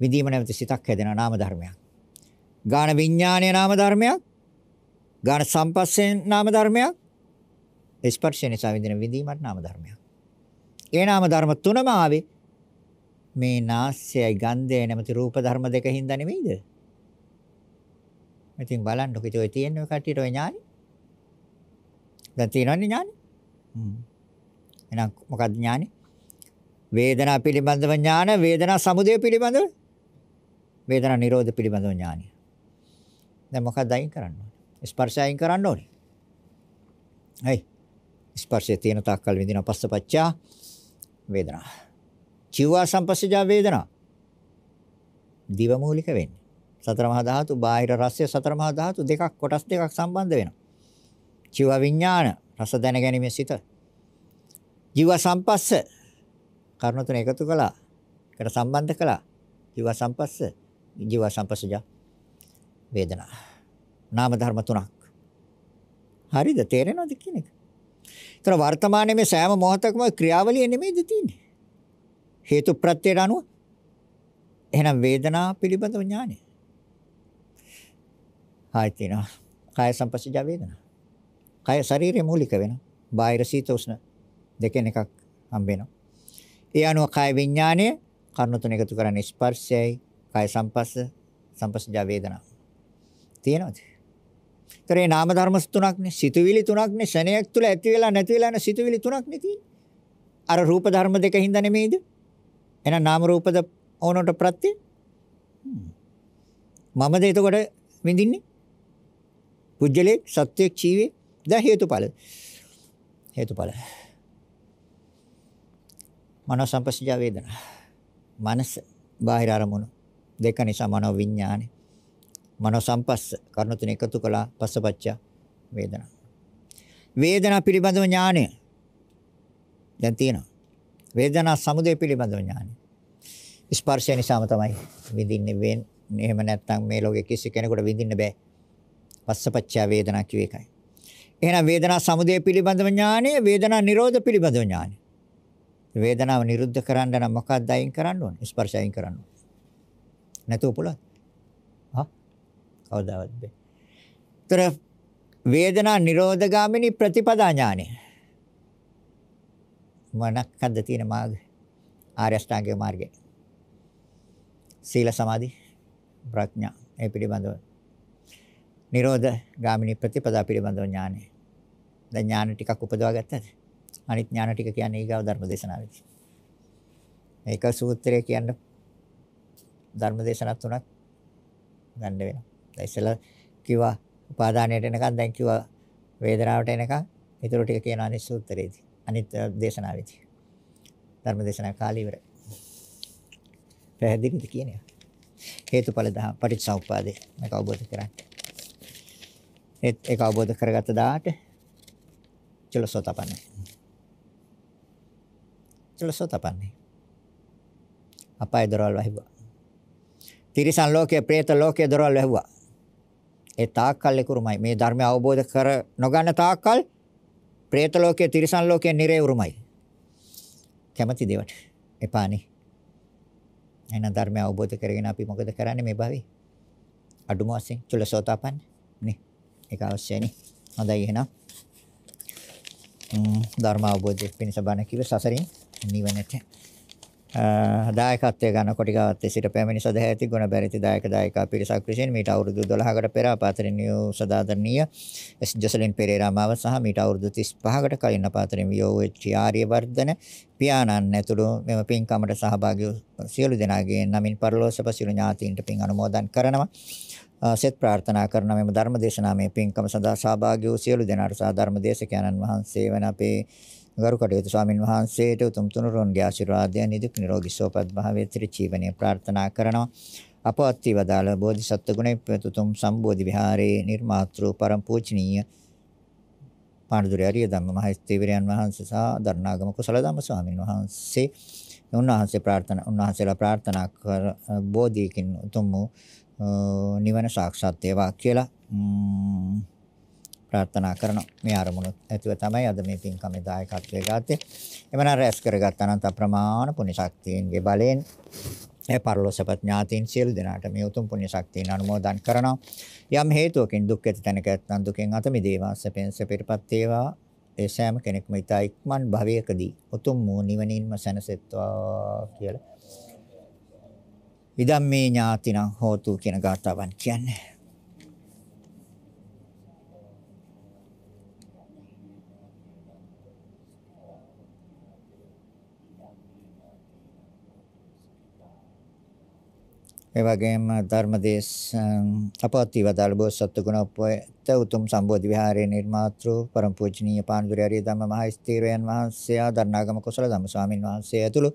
විඳීම නැමැති සිතක් හැදෙනා නාම ධර්මයක්. ගාන විඥානයේ නාම ධර්මයක්. ගාන සම්පස්සේ නාම ධර්මයක්. ස්පර්ශය නිසා විඳින විඳීමත් නාම ධර්මයක්. ඒ නාම ධර්ම තුනම ආවේ මේ නාස්යයි ගන්ධයයි නැමැති රූප ධර්ම දෙකින් ද නෙමෙයිද? ඉතින් බලන්නකො ඉතින් ඔය තියෙන ඔය කට්ටියට ඔය ඥානෙ. දැන් තියෙනවනේ ඥානෙ. හ්ම්. එහෙනම් මොකක්ද ඥානෙ? වේදනා පිළිබඳව ඥාන, වේදනා සමුදය පිළිබඳව, වේදනා නිරෝධ පිළිබඳව ඥානෙ. දැන් මොකක්ද අයින් කරන්න ඕනේ? ස්පර්ශය අයින් කරන්න ඕනේ. හයි. ස්පර්ශයේ තියෙන තාක්කල් විඳින පස්සපච්චා වේදනා. චිවා සම්පස්සජා වේදනා. දිව මූලික වෙන්නේ. සතර මහා ධාතු බාහිර රසය සතර මහා ධාතු දෙකක් කොටස් දෙකක් සම්බන්ධ වෙනවා. චිව විඥාන රස දැන ගැනීමේ සිත. ජීව සම්පස්ස කර්ණ තුන එකතු කළා. ඒකට සම්බන්ධ කළා. ජීව සම්පස්ස ජීව සම්පස්සජා වේදනා. නාම ධර්ම තුනක්. හරිද තේරෙනවද කියන එක? ඒතර වර්තමානයේ මේ සෑම මොහොතකම ක්‍රියාවලිය නෙමෙයිද තියෙන්නේ? හේතු ප්‍රත්‍යයට අනුව එහෙනම් වේදනාව පිළිබඳව ඥානය. ආයතිනා කාය සම්පස්සජ වේදනා. කාය ශරීරයේ මූලික වෙනවා. බාහිර සීත උෂ්ණ දෙකෙන් එකක් හම්බ වෙනවා. ඒ අනුව කාය විඥානය කර්ණ තුන එකතු කරන්නේ ස්පර්ශයයි කාය සම්පස්ස සම්පස්සජ වේදනා. තියෙනවද? ඒතරේ නාම ධර්ම තුනක්නේ, සිතුවිලි තුනක්නේ, ශනයක් තුල ඇති වෙලා නැති වෙලා යන සිතුවිලි තුනක්නේ තියෙන්නේ. අර රූප ධර්ම දෙකින් ද නෙමෙයිද? එහෙනම් නාම රූපද ඕනට ප්‍රත්‍ය? මමද එතකොට විඳින්නේ? පුජ්‍යලේ සත්‍යයේ ජීවේ ද හේතුඵල. හේතුඵල. මනෝ සංපස්සජ වේදනා. මනස බාහිර අරමුණු දෙක නිසා මනෝ විඥානේ. මනෝ සංපස්ස කරුණු තුන එකතු කළා පස්සපච්ච වේදනා. වේදනා පිළිබඳව ඥානය දැන් තියෙනවා. වේදනා සමුදය පිළිබඳ ඥානය. ස්පර්ශය නිසාම තමයි විඳින්නේ වෙන්නේ. එහෙම නැත්නම් මේ ලෝකෙ කිසි කෙනෙකුට විඳින්න බෑ. පස්සපච්චා වේදනා කිව්ව එකයි. එහෙනම් වේදනා සමුදය පිළිබඳ ඥානය, වේදනා නිරෝධ පිළිබඳ ඥානය. වේදනාව නිරුද්ධ කරන්න නම් මොකක්ද අයින් කරන්න ඕන? ස්පර්ශය අයින් කරන්න ඕන. නැතුව පුළුවන්. හා කවදාවත් බෑ. ତර වේදනා නිරෝධගාමිනී ප්‍රතිපදා ඥානය. මොනක්ද තියෙන මාර්ගය? ආර්ය අෂ්ටාංගික මාර්ගය. සීල සමාධි ප්‍රඥා ඒ පිළිබඳව. නිරෝධ ගාමිනී ප්‍රතිපදා පිළිබඳව ඥානය. දැන් ඥාන ටිකක් උපදවා ගත්තද? අනිත් ඥාන ටික කියන්නේ ඊගාව ධර්ම දේශනාවේදී. මේක සූත්‍රය කියන්න ධර්ම දේශනා තුනක් ගන්න වෙනවා. දැන් ඉස්සෙල්ලා කිව්වා උපාදානයට එනකන් දැන් කිව්වා වේදනාවට එනකන්. ඊටු ටික කියනවා අනිත් සූත්‍රයේදී. අනිත් දේශනාවේදී. ධර්ම දේශනා කාලේ ඉවරයි. පැහැදිලිද කියන්නේ? හේතුඵල දහම් පටිච්චසමුප්පාදේ මේක අවබෝධ කරගන්න. ඒත් ඒක අවබෝධ කරගත්ත දාට චලසෝතපන්නේ. චලසෝතපන්නේ. අපාය දොරවල් වහිවා. තිරිසන් ලෝකයේ പ്രേත ලෝකයේ දොරවල් වැහුවා. ඒ තාක්කල් ලකුරුමයි මේ ධර්මය අවබෝධ කර නොගන්න තාක්කල් പ്രേත ලෝකයේ තිරිසන් ලෝකයේ නිරේ උරුමයි. කැමති දේවට එපානේ. එහෙනම් ධර්මය අවබෝධ කරගෙන අපි මොකද කරන්නේ මේ භවයේ? අඩුම වශයෙන් චුලසෝතාපන්න නේ. ඒක අවශ්‍යයි හොඳයි එහෙනම්. ධර්ම අවබෝධය පිණිස බණ කිව්ව සසරින් නිවනට දායකත්වය ගන්න කොටිගාවත්තේ සිට පැමිණි සදහැ ඇති ගුණ බැරිති දායක දායිකා පිරිසක් විසින් මීට අවුරුදු 12කට පෙර අපාතරින් නියෝ සදාදරණීය එස් ජොසලින් පෙරේරා මාව සහ මීට අවුරුදු 35කට කලින් අපාතරින් වියෝවෙච්ච ආර්යවර්ධන පියාණන් ඇතුළු මෙම පින්කමට සහභාගී සියලු දෙනාගේ නමින් පරලෝසපසිරු ඥාතීන්ට පින් අනුමෝදන් කරනවා සෙත් ප්‍රාර්ථනා කරන මෙම ධර්මදේශනාමය පින්කම සඳහා සහභාගී වූ සියලු දෙනාට සහ ධර්මදේශකයන්න් වහන්සේ වන අපේ ගරු කටයුතු ස්වාමින් වහන්සේට උතුම් තුනුරුවන්ගේ ආශිර්වාදය නිදුක් නිරෝගී සුවපත් භාවයේ ත්‍රිචීවණය ප්‍රාර්ථනා කරනවා. අපවත් වේදාල බෝධිසත්ව ගුණේ ප්‍රතුතුම් සම්බෝධි විහාරයේ නිර්මාතෘ පරම පූජනීය පාණදුරේ ආරිය ධම්ම මහස්තේවරයන් වහන්සේ සහ දරණාගම කුසල ධම්ම ස්වාමින් වහන්සේ උන්වහන්සේ ප්‍රාර්ථනා උන්වහන්සේලා ප්‍රාර්ථනා කර බෝධියකින් උතුම් නිවන සාක්ෂාත් වේවා කියලා ප්‍රාර්ථනා කරනවා. මේ අරමුණු ඇතුව තමයි අද මේ පින්කමේ දායකත්වයේ ගත්තේ. එමනම් රැස් කරගත් අනන්ත අප්‍රමාණ පුණ්‍ය ශක්තියන්ගේ බලයෙන් ඒ පරලෝසපත් ඥාතීන් සියලු දෙනාට මේ උතුම් පුණ්‍ය ශක්තියන් අනුමෝදන් කරනවා. යම් හේතුවකින් දුක් ඇති තැනක ඇත්නම් දුකෙන් අත මිදේවා සැපෙන් සැපිරපත් වේවා. ඒ සෑම කෙනෙක්ම ඊතා ඉක්මන් භවයකදී උතුම් වූ නිවනින්ම සැනසෙත්වා කියලා. ඉදම් මේ ඥාතිනම් හෝතු කියන ගාතාවන් කියන්නේ ඒ වගේම ධර්මදේශ අපවත්ීවදාල බෝසත් ගුණෝපයත උතුම් සම්බෝධි විහාරයේ නිර්මාතෘ පරම පූජනීය පානදුරි ආරිය ධම්ම මහස්ථීරයන් වහන්සේ ආදරණාගම කුසල ධම්ම ස්වාමින් වහන්සේ ඇතුළු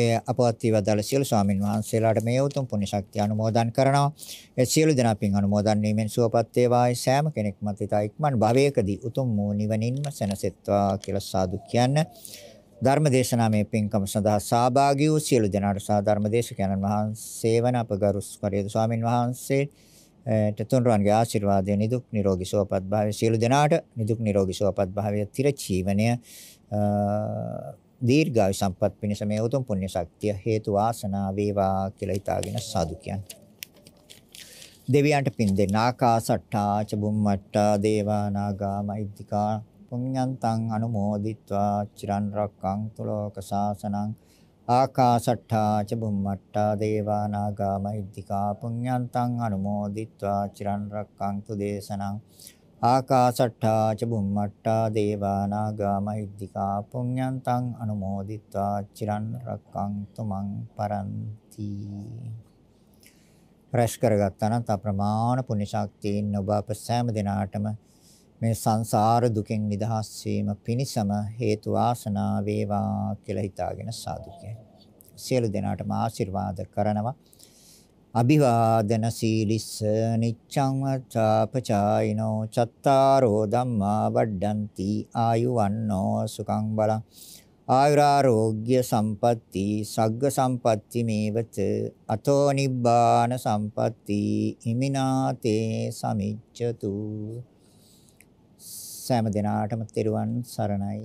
ඒ අපවත්ීවදාල සියලු ස්වාමින් වහන්සේලාට මේ උතුම් පුණ්‍ය ශක්තිය අනුමෝදන් කරනවා. ඒ සියලු දෙනා පින් අනුමෝදන් වීමෙන් සුවපත් වේවායි සෑම කෙනෙක්ම තිතා ඉක්මන් භවයකදී උතුම් වූ නිවනින්ම සැනසෙත්වා කියලා සාදු කියන්නේ ධර්ම දේශනා මේ පින්කම සඳහා සහභාගී වූ සියලු දෙනාට සහ ධර්ම දේශකයන්න් වහන්සේ වන අපගරු ස්වරියද ස්වාමින් වහන්සේට තුන්රුවන්ගේ ආශිර්වාදයෙන් නිදුක් නිරෝගී සුවපත් භාවය සියලු දෙනාට නිදුක් නිරෝගී සුවපත් භාවය තිර ජීවනය දීර්ඝායු සම්පත් පිණිස මේ උතුම් පුණ්‍ය ශක්තිය හේතු වාසනා වේවා කියලා හිතාගෙන සාදු කියන්නේ දෙවියන්ට පින් දෙන්න ආකාසට්ටා චබුම්මට්ටා දේවා නාගා මෛත්‍තිකා පුඤ්ඤන්තං අනුමෝදිත්වා චිරන් රක්ඛන්තු ලෝක සාසනං ආකාශට්ඨා ච බුම්මට්ඨා දේවා නාග මහිද්దికා පුඤ්ඤන්තං අනුමෝදිත්වා චිරන් රක්ඛන්තු දේශනං ආකාශට්ඨා ච බුම්මට්ඨා දේවා නාග මහිද්దికා පුඤ්ඤන්තං අනුමෝදිත්වා චිරන් රක්ඛන්තු මං පරන්ති රැස් කරගත්තා නම් අප්‍රමාණ පුණ්‍ය ශක්තියින් ඔබ අප සෑම දිනාටම මේ සංසාර දුකෙන් නිදහස් වීම පිණිසම හේතු ආසනා වේවා කියලා හිතාගෙන සාදු කියයි. සියලු දෙනාටම ආශිර්වාද කරනවා. අභිවාදන සීලිස්ස නිච්ඡං වච්ඡාපචායිනෝ චත්තාරෝ ධම්මා වඩ්ඩಂತಿ ආයුවන්නෝ සුඛං බලං ආයුරාෝග්‍ය සම්පatti සග්ග සම්පatti මේවත අතෝ නිබ්බාන සම්පatti හිමිනාතේ සමිච්ඡතු සෑම දිනාටම තෙරුවන් සරණයි